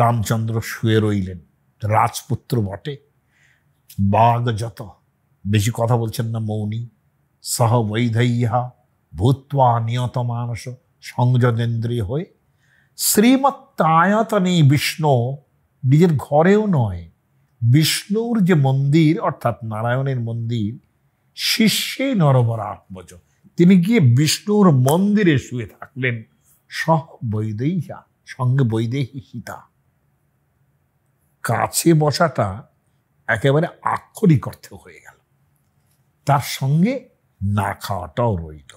রামচন্দ্র শুয়ে রইলেন রাজপুত্র বটে বাঘ যত বেশি কথা বলছেন না মৌনী সহ বৈধৈহা ভূত্বা নিয়ত মানস সংযদেন্দ্রী হয়ে শ্রীমত্তায়তনী বিষ্ণু নিজের ঘরেও নয় বিষ্ণুর যে মন্দির অর্থাৎ নারায়ণের মন্দির শীর্ষে নরবরা আত্মজ তিনি গিয়ে বিষ্ণুর মন্দিরে শুয়ে থাকলেন সহ বৈদেহিয়া সঙ্গে বৈদেহী সীতা কাছে বসাটা একেবারে আক্ষরিক অর্থে হয়ে গেল তার সঙ্গে না খাওয়াটাও রইল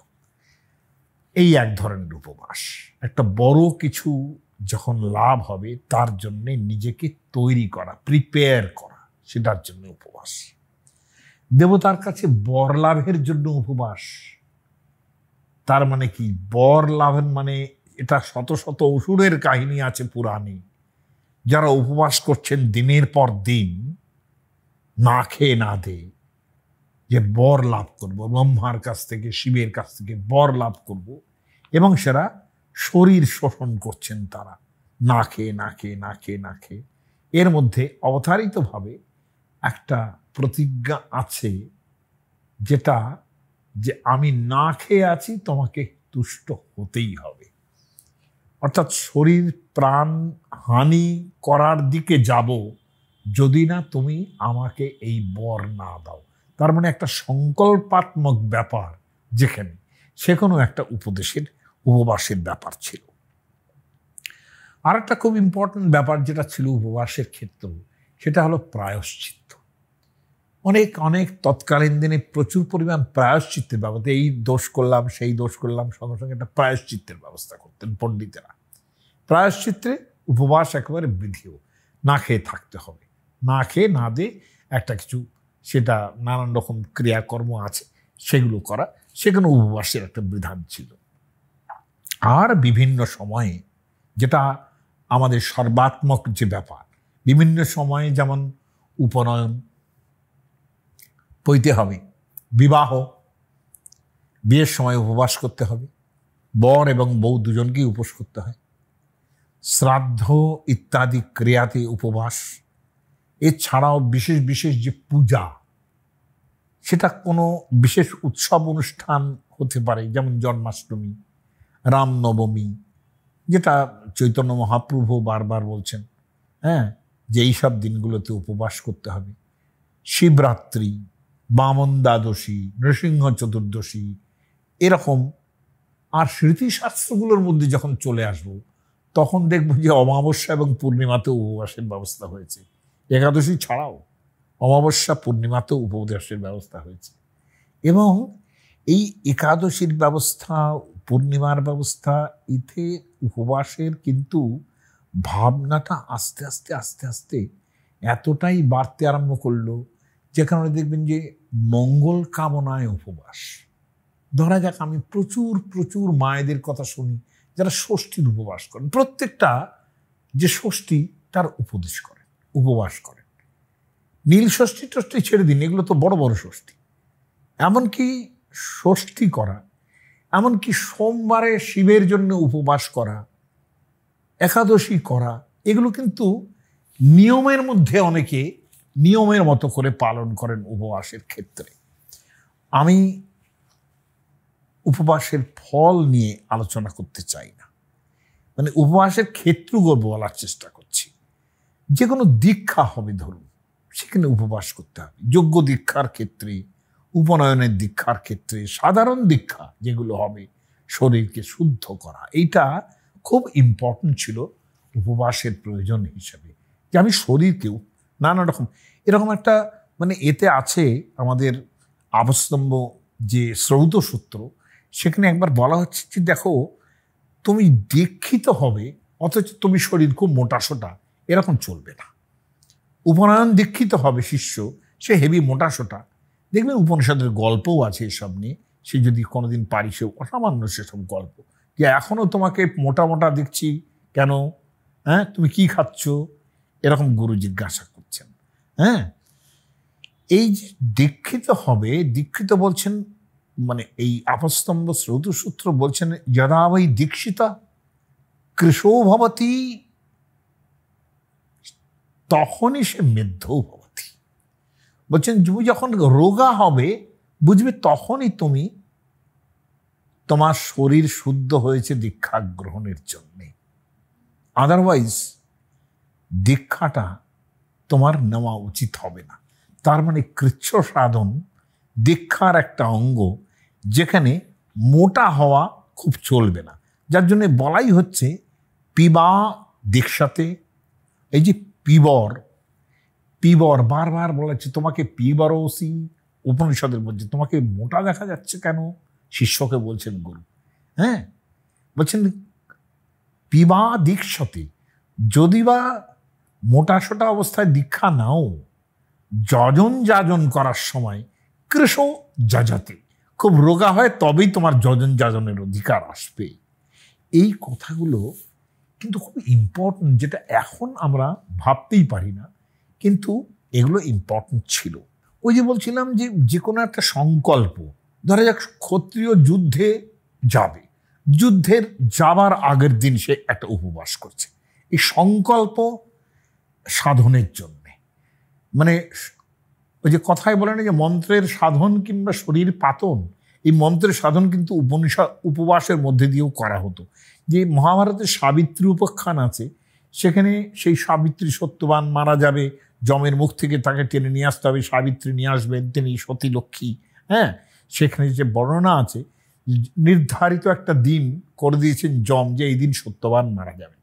এই এক ধরনের উপবাস একটা বড় কিছু যখন লাভ হবে তার জন্য নিজেকে তৈরি করা প্রিপেয়ার করা সেটার জন্য উপবাস দেবতার কাছে বর লাভের জন্য উপবাস তার মানে কি বর লাভের মানে এটা শত শত অসুরের কাহিনী আছে পুরাণে যারা উপবাস করছেন দিনের পর দিন না খেয়ে না দে যে বর লাভ করব ব্রহ্মার কাছ থেকে শিবের কাছ থেকে বর লাভ করব এবং সেরা শরীর শোষণ করছেন তারা না খেয়ে না খেয়ে না খেয়ে না খেয়ে এর মধ্যে অবতারিতভাবে একটা প্রতিজ্ঞা আছে যেটা যে আমি না খেয়ে আছি তোমাকে তুষ্ট হতেই হবে অর্থাৎ শরীর প্রাণ হানি করার দিকে যাব যদি না তুমি আমাকে এই বর না দাও তার মানে একটা সংকল্পাত্মক ব্যাপার যেখানে সে কোনো একটা উপদেশের উপবাসের ব্যাপার ছিল আর একটা খুব ইম্পর্ট্যান্ট ব্যাপার যেটা ছিল উপবাসের ক্ষেত্র সেটা হলো প্রায়শ্চিত্ত অনেক অনেক তৎকালীন দিনে প্রচুর পরিমাণ প্রায়শ্চিত্তের ব্যবস্থা এই দোষ করলাম সেই দোষ করলাম সঙ্গে সঙ্গে একটা প্রায়শ্চিত্তের ব্যবস্থা করতেন পণ্ডিতেরা প্রায়শ্চিত্তে উপবাস একেবারে বিধিও না খেয়ে থাকতে হবে না খেয়ে না দিয়ে একটা কিছু সেটা নানান রকম ক্রিয়াকর্ম আছে সেগুলো করা সেখানে উপবাসের একটা বিধান ছিল আর বিভিন্ন সময়ে যেটা আমাদের সর্বাত্মক যে ব্যাপার বিভিন্ন সময়ে যেমন উপনয়ন পইতে হবে বিবাহ বিয়ের সময় উপবাস করতে হবে বর এবং বউ দুজনকেই উপোস করতে হয় শ্রাদ্ধ ইত্যাদি ক্রিয়াতে উপবাস এছাড়াও বিশেষ বিশেষ যে পূজা সেটা কোনো বিশেষ উৎসব অনুষ্ঠান হতে পারে যেমন জন্মাষ্টমী রামনবমী যেটা চৈতন্য মহাপ্রভু বারবার বলছেন হ্যাঁ যে এইসব দিনগুলোতে উপবাস করতে হবে শিবরাত্রি বামন দ্বাদশী নৃসিংহ চতুর্দশী এরকম আর স্মৃতিশাস্ত্রগুলোর মধ্যে যখন চলে আসব তখন দেখব যে অমাবস্যা এবং পূর্ণিমাতেও উপবাসের ব্যবস্থা হয়েছে একাদশী ছাড়াও অমাবস্যা পূর্ণিমাতেও উপবাসের ব্যবস্থা হয়েছে এবং এই একাদশীর ব্যবস্থা পূর্ণিমার ব্যবস্থা ইথে উপবাসের কিন্তু ভাবনাটা আস্তে আস্তে আস্তে আস্তে এতটাই বাড়তে আরম্ভ করলো যে কারণে দেখবেন যে মঙ্গল কামনায় উপবাস ধরা যাক আমি প্রচুর প্রচুর মায়েদের কথা শুনি যারা ষষ্ঠীর উপবাস করেন প্রত্যেকটা যে ষষ্ঠী তার উপদেশ করে উপবাস করেন নীল ষষ্ঠী টষ্ঠী ছেড়ে দিন এগুলো তো বড় বড় ষষ্ঠী এমনকি ষষ্ঠী করা এমনকি সোমবারে শিবের জন্য উপবাস করা একাদশী করা এগুলো কিন্তু নিয়মের মধ্যে অনেকে নিয়মের মতো করে পালন করেন উপবাসের ক্ষেত্রে আমি উপবাসের ফল নিয়ে আলোচনা করতে চাই না মানে উপবাসের ক্ষেত্রগুলো বলার চেষ্টা করছি যে কোনো দীক্ষা হবে ধরুন সেখানে উপবাস করতে হবে যোগ্য দীক্ষার ক্ষেত্রে উপনয়নের দীক্ষার ক্ষেত্রে সাধারণ দীক্ষা যেগুলো হবে শরীরকে শুদ্ধ করা এইটা খুব ইম্পর্টেন্ট ছিল উপবাসের প্রয়োজন হিসেবে যে আমি শরীরকেও নানা রকম এরকম একটা মানে এতে আছে আমাদের আবস্তম্ব যে শ্রৌত সূত্র সেখানে একবার বলা হচ্ছে যে দেখো তুমি দীক্ষিত হবে অথচ তুমি শরীর খুব মোটাসোটা এরকম চলবে না উপনয়ন দীক্ষিত হবে শিষ্য সে হেভি মোটাসোটা দেখবেন উপনিষদের গল্পও আছে এসব নিয়ে সে যদি কোনোদিন পারি সে অসামান্য সেসব গল্প যে এখনও তোমাকে মোটা মোটা দেখছি কেন হ্যাঁ তুমি কি খাচ্ছ এরকম গুরু জিজ্ঞাসা করছেন হ্যাঁ এই যে দীক্ষিত হবে দীক্ষিত বলছেন মানে এই আপস্তম্ভ স্রোতসূত্র বলছেন যারা ওই দীক্ষিতা কৃষৌভবতী তখনই সে মেধ্যও হবে বলছেন তুমি যখন রোগা হবে বুঝবে তখনই তুমি তোমার শরীর শুদ্ধ হয়েছে দীক্ষা গ্রহণের জন্যে আদারওয়াইজ দীক্ষাটা তোমার নেওয়া উচিত হবে না তার মানে কৃচ্ছ সাধন দীক্ষার একটা অঙ্গ যেখানে মোটা হওয়া খুব চলবে না যার জন্য বলাই হচ্ছে পিবা দীক্ষাতে এই যে পিবর পিবর বারবার বলেছে তোমাকে ওসি উপনিষদের মধ্যে তোমাকে মোটা দেখা যাচ্ছে কেন শিষ্যকে বলছেন গুরু হ্যাঁ বলছেন পিবা দীক্ষতে যদি বা মোটা সোটা অবস্থায় দীক্ষা নাও যজন যাজন করার সময় কৃষ যাজাতে খুব রোগা হয় তবেই তোমার যজন যাজনের অধিকার আসবে এই কথাগুলো কিন্তু খুব ইম্পর্ট্যান্ট যেটা এখন আমরা ভাবতেই পারি না কিন্তু এগুলো ইম্পর্টেন্ট ছিল ওই যে বলছিলাম যে যে কোনো একটা সংকল্প ধরা যাক ক্ষত্রিয় যুদ্ধে যাবে যুদ্ধের যাবার আগের দিন সে একটা উপবাস করছে এই সংকল্প সাধনের জন্যে মানে ওই যে কথায় বলে না যে মন্ত্রের সাধন কিংবা শরীর পাতন এই মন্ত্রের সাধন কিন্তু উপনিষদ উপবাসের মধ্যে দিয়েও করা হতো যে মহাভারতের সাবিত্রী উপাখ্যান আছে সেখানে সেই সাবিত্রী সত্যবান মারা যাবে জমের মুখ থেকে তাকে টেনে নিয়ে আসতে হবে সাবিত্রী নিয়ে আসবেন তিনি সতী লক্ষ্মী হ্যাঁ সেখানে যে বর্ণনা আছে নির্ধারিত একটা দিন করে দিয়েছেন জম যে এই দিন সত্যবান মারা যাবেন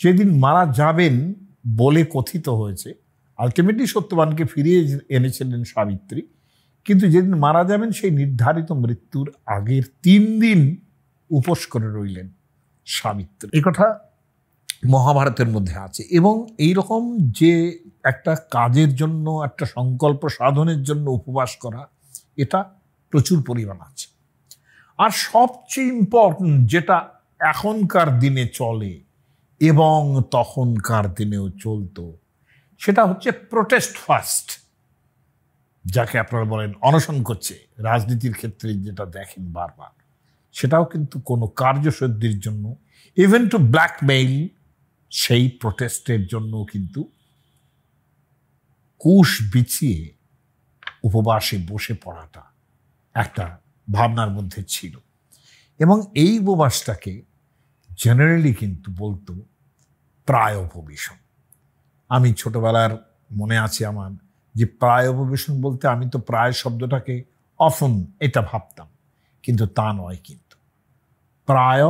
সেদিন মারা যাবেন বলে কথিত হয়েছে আলটিমেটলি সত্যবানকে ফিরিয়ে এনেছিলেন সাবিত্রী কিন্তু যেদিন মারা যাবেন সেই নির্ধারিত মৃত্যুর আগের তিন দিন উপোস করে রইলেন সাবিত্রী এ কথা মহাভারতের মধ্যে আছে এবং এই রকম যে একটা কাজের জন্য একটা সংকল্প সাধনের জন্য উপবাস করা এটা প্রচুর পরিমাণ আছে আর সবচেয়ে ইম্পর্টেন্ট যেটা এখনকার দিনে চলে এবং তখনকার দিনেও চলতো সেটা হচ্ছে প্রোটেস্ট ফার্স্ট যাকে আপনারা বলেন অনশন করছে রাজনীতির ক্ষেত্রে যেটা দেখেন বারবার সেটাও কিন্তু কোনো কার্যসিদ্ধির জন্য ইভেন টু ব্ল্যাকমেইল সেই প্রোটেস্টের জন্য কিন্তু কুশ বিছিয়ে উপবাসে বসে পড়াটা একটা ভাবনার মধ্যে ছিল এবং এই উপবাসটাকে জেনারেলি কিন্তু বলতো প্রায় উপবেশন আমি ছোটবেলার মনে আছে আমার যে প্রায় উপবেশন বলতে আমি তো প্রায় শব্দটাকে অফন এটা ভাবতাম কিন্তু তা নয় কিন্তু প্রায়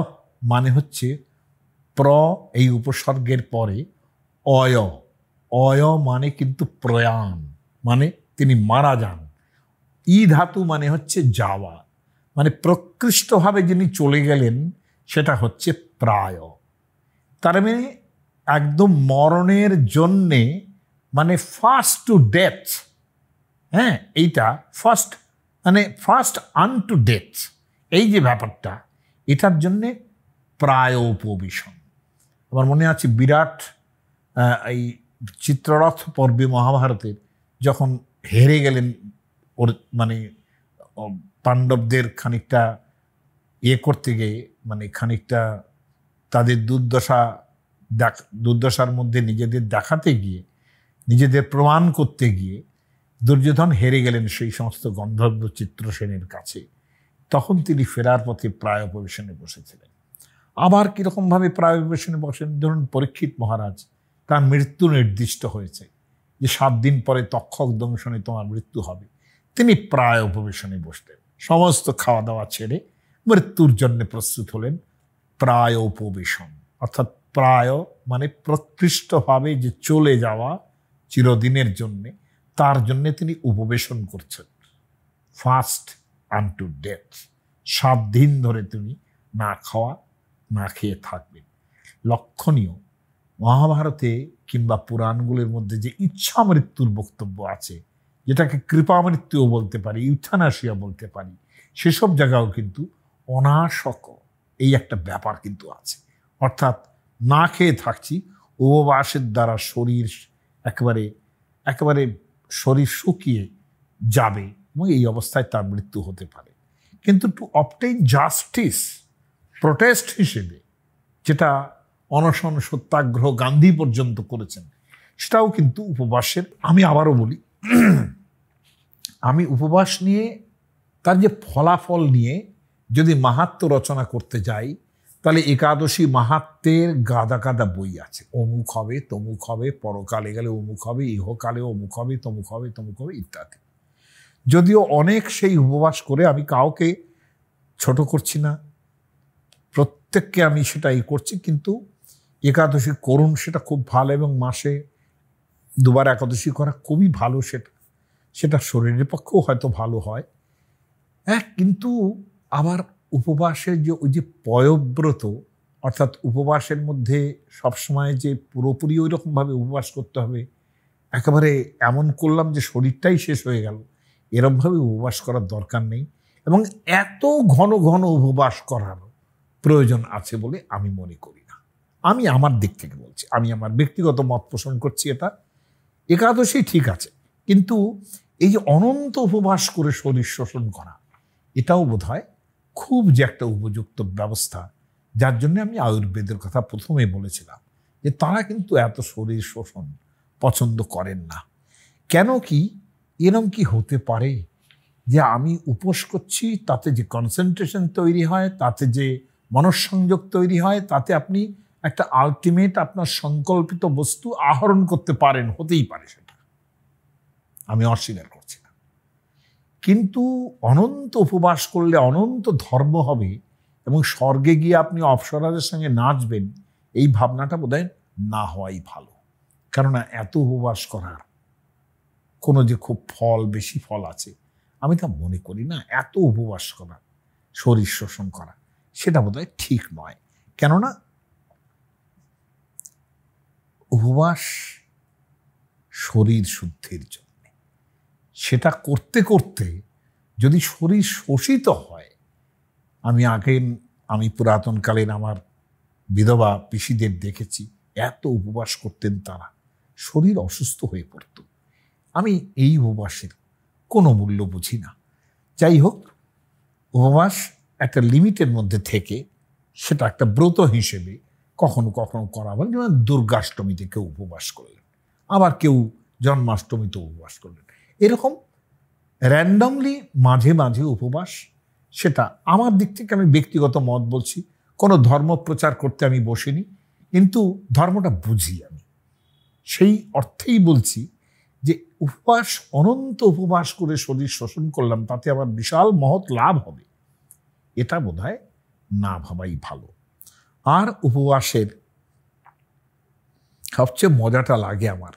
মানে হচ্ছে প্র এই উপসর্গের পরে অয় অয় মানে কিন্তু প্রয়াণ মানে তিনি মারা যান ই ধাতু মানে হচ্ছে যাওয়া মানে প্রকৃষ্টভাবে যিনি চলে গেলেন সেটা হচ্ছে প্রায় তার মানে একদম মরণের জন্যে মানে ফার্স্ট টু ডেথ হ্যাঁ এইটা ফার্স্ট মানে ফার্স্ট আন টু ডেথ এই যে ব্যাপারটা এটার জন্যে প্রায় উপবিশন আমার মনে আছে বিরাট এই চিত্ররথ পর্বে মহাভারতের যখন হেরে গেলেন ওর মানে পাণ্ডবদের খানিকটা ইয়ে করতে গিয়ে মানে খানিকটা তাদের দুর্দশা দেখ দুর্দশার মধ্যে নিজেদের দেখাতে গিয়ে নিজেদের প্রমাণ করতে গিয়ে দুর্যোধন হেরে গেলেন সেই সমস্ত গন্ধর্ব চিত্রসেনের কাছে তখন তিনি ফেরার পথে প্রায় অপরেশনে বসেছিলেন আবার কীরকমভাবে প্রায়বেশনে বসেন ধরুন পরীক্ষিত মহারাজ তার মৃত্যু নির্দিষ্ট হয়েছে যে সাত দিন পরে তক্ষক দংশনে তোমার মৃত্যু হবে তিনি প্রায় উপবেশনে বসলেন সমস্ত খাওয়া দাওয়া ছেড়ে মৃত্যুর জন্য প্রস্তুত হলেন প্রায় উপবেশন অর্থাৎ প্রায় মানে প্রকৃষ্টভাবে যে চলে যাওয়া চিরদিনের জন্যে তার জন্যে তিনি উপবেশন করছেন ফার্স্ট আন টু ডেথ সাত দিন ধরে তুমি না খাওয়া না খেয়ে থাকবেন লক্ষণীয় মহাভারতে কিংবা পুরাণগুলির মধ্যে যে ইচ্ছা মৃত্যুর বক্তব্য আছে যেটাকে কৃপা মৃত্যুও বলতে পারি ইউথানাসিয়া বলতে পারি সেসব জায়গাও কিন্তু অনাশক এই একটা ব্যাপার কিন্তু আছে অর্থাৎ না খেয়ে থাকছি উপবাসের দ্বারা শরীর একেবারে একেবারে শরীর শুকিয়ে যাবে এবং এই অবস্থায় তার মৃত্যু হতে পারে কিন্তু টু অবটেইন জাস্টিস প্রোটেস্ট হিসেবে যেটা অনশন সত্যাগ্রহ গান্ধী পর্যন্ত করেছেন সেটাও কিন্তু উপবাসের আমি আবারও বলি আমি উপবাস নিয়ে তার যে ফলাফল নিয়ে যদি মাহাত্ম রচনা করতে যাই তাহলে একাদশী মাহাত্মের গাদা গাদা বই আছে অমুক হবে তমুক হবে পরকালে গেলে অমুক হবে ইহকালে অমুক হবে তমুক হবে তমুক হবে ইত্যাদি যদিও অনেক সেই উপবাস করে আমি কাউকে ছোট করছি না প্রত্যেককে আমি সেটাই করছি কিন্তু একাদশী করুন সেটা খুব ভালো এবং মাসে দুবার একাদশী করা খুবই ভালো সেটা সেটা শরীরের পক্ষেও হয়তো ভালো হয় হ্যাঁ কিন্তু আবার উপবাসের যে ওই যে পয়ব্রত অর্থাৎ উপবাসের মধ্যে সবসময় যে পুরোপুরি ওই রকমভাবে উপবাস করতে হবে একেবারে এমন করলাম যে শরীরটাই শেষ হয়ে গেল এরমভাবে উপবাস করার দরকার নেই এবং এত ঘন ঘন উপবাস করানো প্রয়োজন আছে বলে আমি মনে করি না আমি আমার দিক থেকে বলছি আমি আমার ব্যক্তিগত মত পোষণ করছি এটা একাদশী ঠিক আছে কিন্তু এই যে অনন্ত উপবাস করে শরীর শোষণ করা এটাও বোধ হয় খুব যে একটা উপযুক্ত ব্যবস্থা যার জন্য আমি আয়ুর্বেদের কথা প্রথমে বলেছিলাম যে তারা কিন্তু এত শরীর শোষণ পছন্দ করেন না কেন কি এরম কি হতে পারে যে আমি উপোস করছি তাতে যে কনসেন্ট্রেশন তৈরি হয় তাতে যে মনঃসংযোগ তৈরি হয় তাতে আপনি একটা আলটিমেট আপনার সংকল্পিত বস্তু আহরণ করতে পারেন হতেই পারে সেটা আমি অস্বীকার করছি না কিন্তু অনন্ত উপবাস করলে অনন্ত ধর্ম হবে এবং স্বর্গে গিয়ে আপনি অপসরাজের সঙ্গে নাচবেন এই ভাবনাটা বোধ না হওয়াই ভালো কেননা এত উপবাস করার কোনো যে খুব ফল বেশি ফল আছে আমি তা মনে করি না এত উপবাস করা শরীর শোষণ করা সেটা বোধহয় ঠিক নয় কেননা উপবাস শরীর শুদ্ধির জন্য সেটা করতে করতে যদি শরীর শোষিত হয় আমি আগে আমি পুরাতনকালের আমার বিধবা পিসিদের দেখেছি এত উপবাস করতেন তারা শরীর অসুস্থ হয়ে পড়ত আমি এই উপবাসের কোনো মূল্য বুঝি না যাই হোক উপবাস একটা লিমিটের মধ্যে থেকে সেটা একটা ব্রত হিসেবে কখনো কখনো করা হয় যেমন দুর্গাষ্টমীতে কেউ উপবাস করলেন আবার কেউ জন্মাষ্টমীতে উপবাস করলেন এরকম র্যান্ডমলি মাঝে মাঝে উপবাস সেটা আমার দিক থেকে আমি ব্যক্তিগত মত বলছি কোনো ধর্ম প্রচার করতে আমি বসিনি কিন্তু ধর্মটা বুঝি আমি সেই অর্থেই বলছি যে উপবাস অনন্ত উপবাস করে শরীর শোষণ করলাম তাতে আমার বিশাল মহৎ লাভ হবে এটা বোধ না ভাবাই ভালো আর উপবাসের সবচেয়ে মজাটা লাগে আমার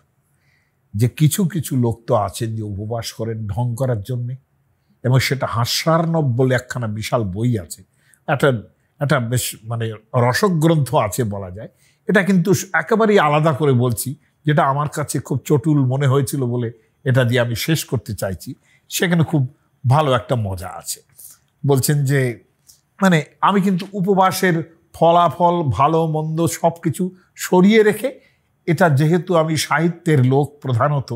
যে কিছু কিছু লোক তো আছেন যে উপবাস করেন ঢং করার জন্যে এবং সেটা হাস্যার্নব বলে একখানা বিশাল বই আছে একটা একটা বেশ মানে রসগ্রন্থ আছে বলা যায় এটা কিন্তু একেবারেই আলাদা করে বলছি যেটা আমার কাছে খুব চটুল মনে হয়েছিল বলে এটা দিয়ে আমি শেষ করতে চাইছি সেখানে খুব ভালো একটা মজা আছে বলছেন যে মানে আমি কিন্তু উপবাসের ফলাফল ভালো মন্দ সব কিছু সরিয়ে রেখে এটা যেহেতু আমি সাহিত্যের লোক প্রধানত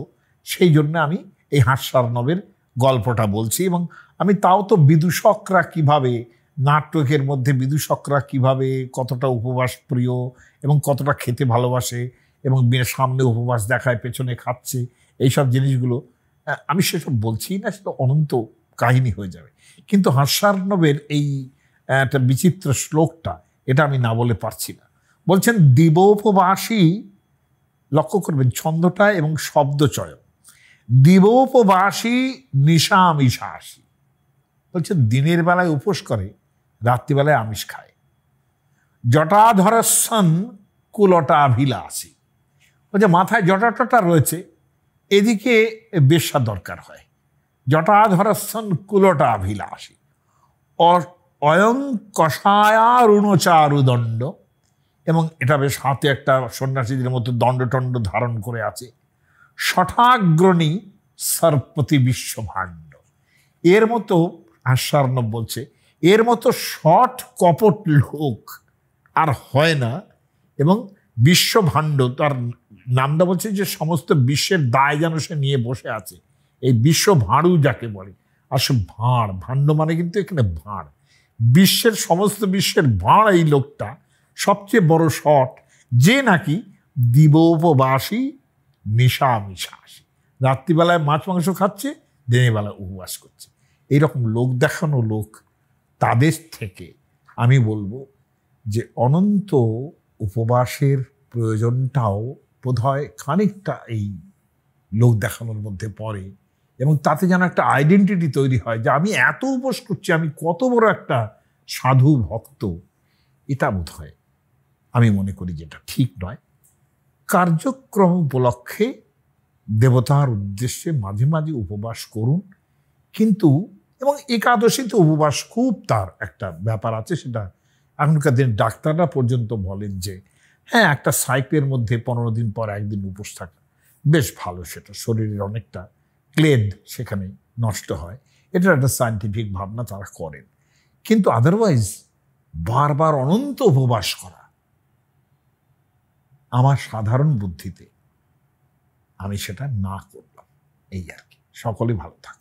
সেই জন্য আমি এই হাস্যার্ণবের গল্পটা বলছি এবং আমি তাও তো বিদূষকরা কিভাবে নাটকের মধ্যে বিদূষকরা কিভাবে কতটা উপবাস প্রিয় এবং কতটা খেতে ভালোবাসে এবং সামনে উপবাস দেখায় পেছনে খাচ্ছে এইসব জিনিসগুলো আমি সেসব বলছি না সেটা অনন্ত কাহিনী হয়ে যাবে কিন্তু হাস্যার্ণবের এই একটা বিচিত্র শ্লোকটা এটা আমি না বলে পারছি না বলছেন দিবোপবাসী লক্ষ্য করবেন ছন্দটা এবং শব্দচয় দিবোপবাসী নিশা আমিষাসী বলছেন দিনের বেলায় উপোস করে রাত্রিবেলায় আমিষ খায় জটাধরসন কুলটাভিলাসী বলছে মাথায় জটাটটা রয়েছে এদিকে বেশা দরকার হয় জটাধরসন কুলটাভিলাসী অয়ং দণ্ড এবং এটা বেশ হাতে একটা সন্ন্যাসীদের মতো দণ্ডটণ্ড ধারণ করে আছে শঠাগ্রণী সর্পতি বিশ্বভাণ্ড এর মতো আশ্বার্ণব বলছে এর মতো শট কপট লোক আর হয় না এবং বিশ্বভাণ্ড তার নামটা বলছে যে সমস্ত বিশ্বের দায় যেন সে নিয়ে বসে আছে এই বিশ্ব ভাঁড়ু যাকে বলে আর সে ভাঁড় ভাণ্ড মানে কিন্তু এখানে ভাঁড় বিশ্বের সমস্ত বিশ্বের ভাঁড় এই লোকটা সবচেয়ে বড় শট যে নাকি দিবোপবাসী নিশা মিশাসী রাত্রিবেলায় মাছ মাংস খাচ্ছে দিনেরবেলায় উপবাস করছে এইরকম লোক দেখানো লোক তাদের থেকে আমি বলবো যে অনন্ত উপবাসের প্রয়োজনটাও হয় খানিকটা এই লোক দেখানোর মধ্যে পড়ে এবং তাতে যেন একটা আইডেন্টিটি তৈরি হয় যে আমি এত উপোস করছি আমি কত বড় একটা সাধু ভক্ত এটা বোধ হয় আমি মনে করি যেটা ঠিক নয় কার্যক্রম উপলক্ষে দেবতার উদ্দেশ্যে মাঝে মাঝে উপবাস করুন কিন্তু এবং একাদশীতে উপবাস খুব তার একটা ব্যাপার আছে সেটা এখনকার দিন ডাক্তাররা পর্যন্ত বলেন যে হ্যাঁ একটা সাইকেলের মধ্যে পনেরো দিন পর একদিন উপোস থাকা বেশ ভালো সেটা শরীরের অনেকটা ক্লেদ সেখানে নষ্ট হয় এটার একটা সায়েন্টিফিক ভাবনা তারা করেন কিন্তু আদারওয়াইজ বারবার অনন্ত উপবাস করা আমার সাধারণ বুদ্ধিতে আমি সেটা না করলাম এই আর কি সকলে ভালো থাক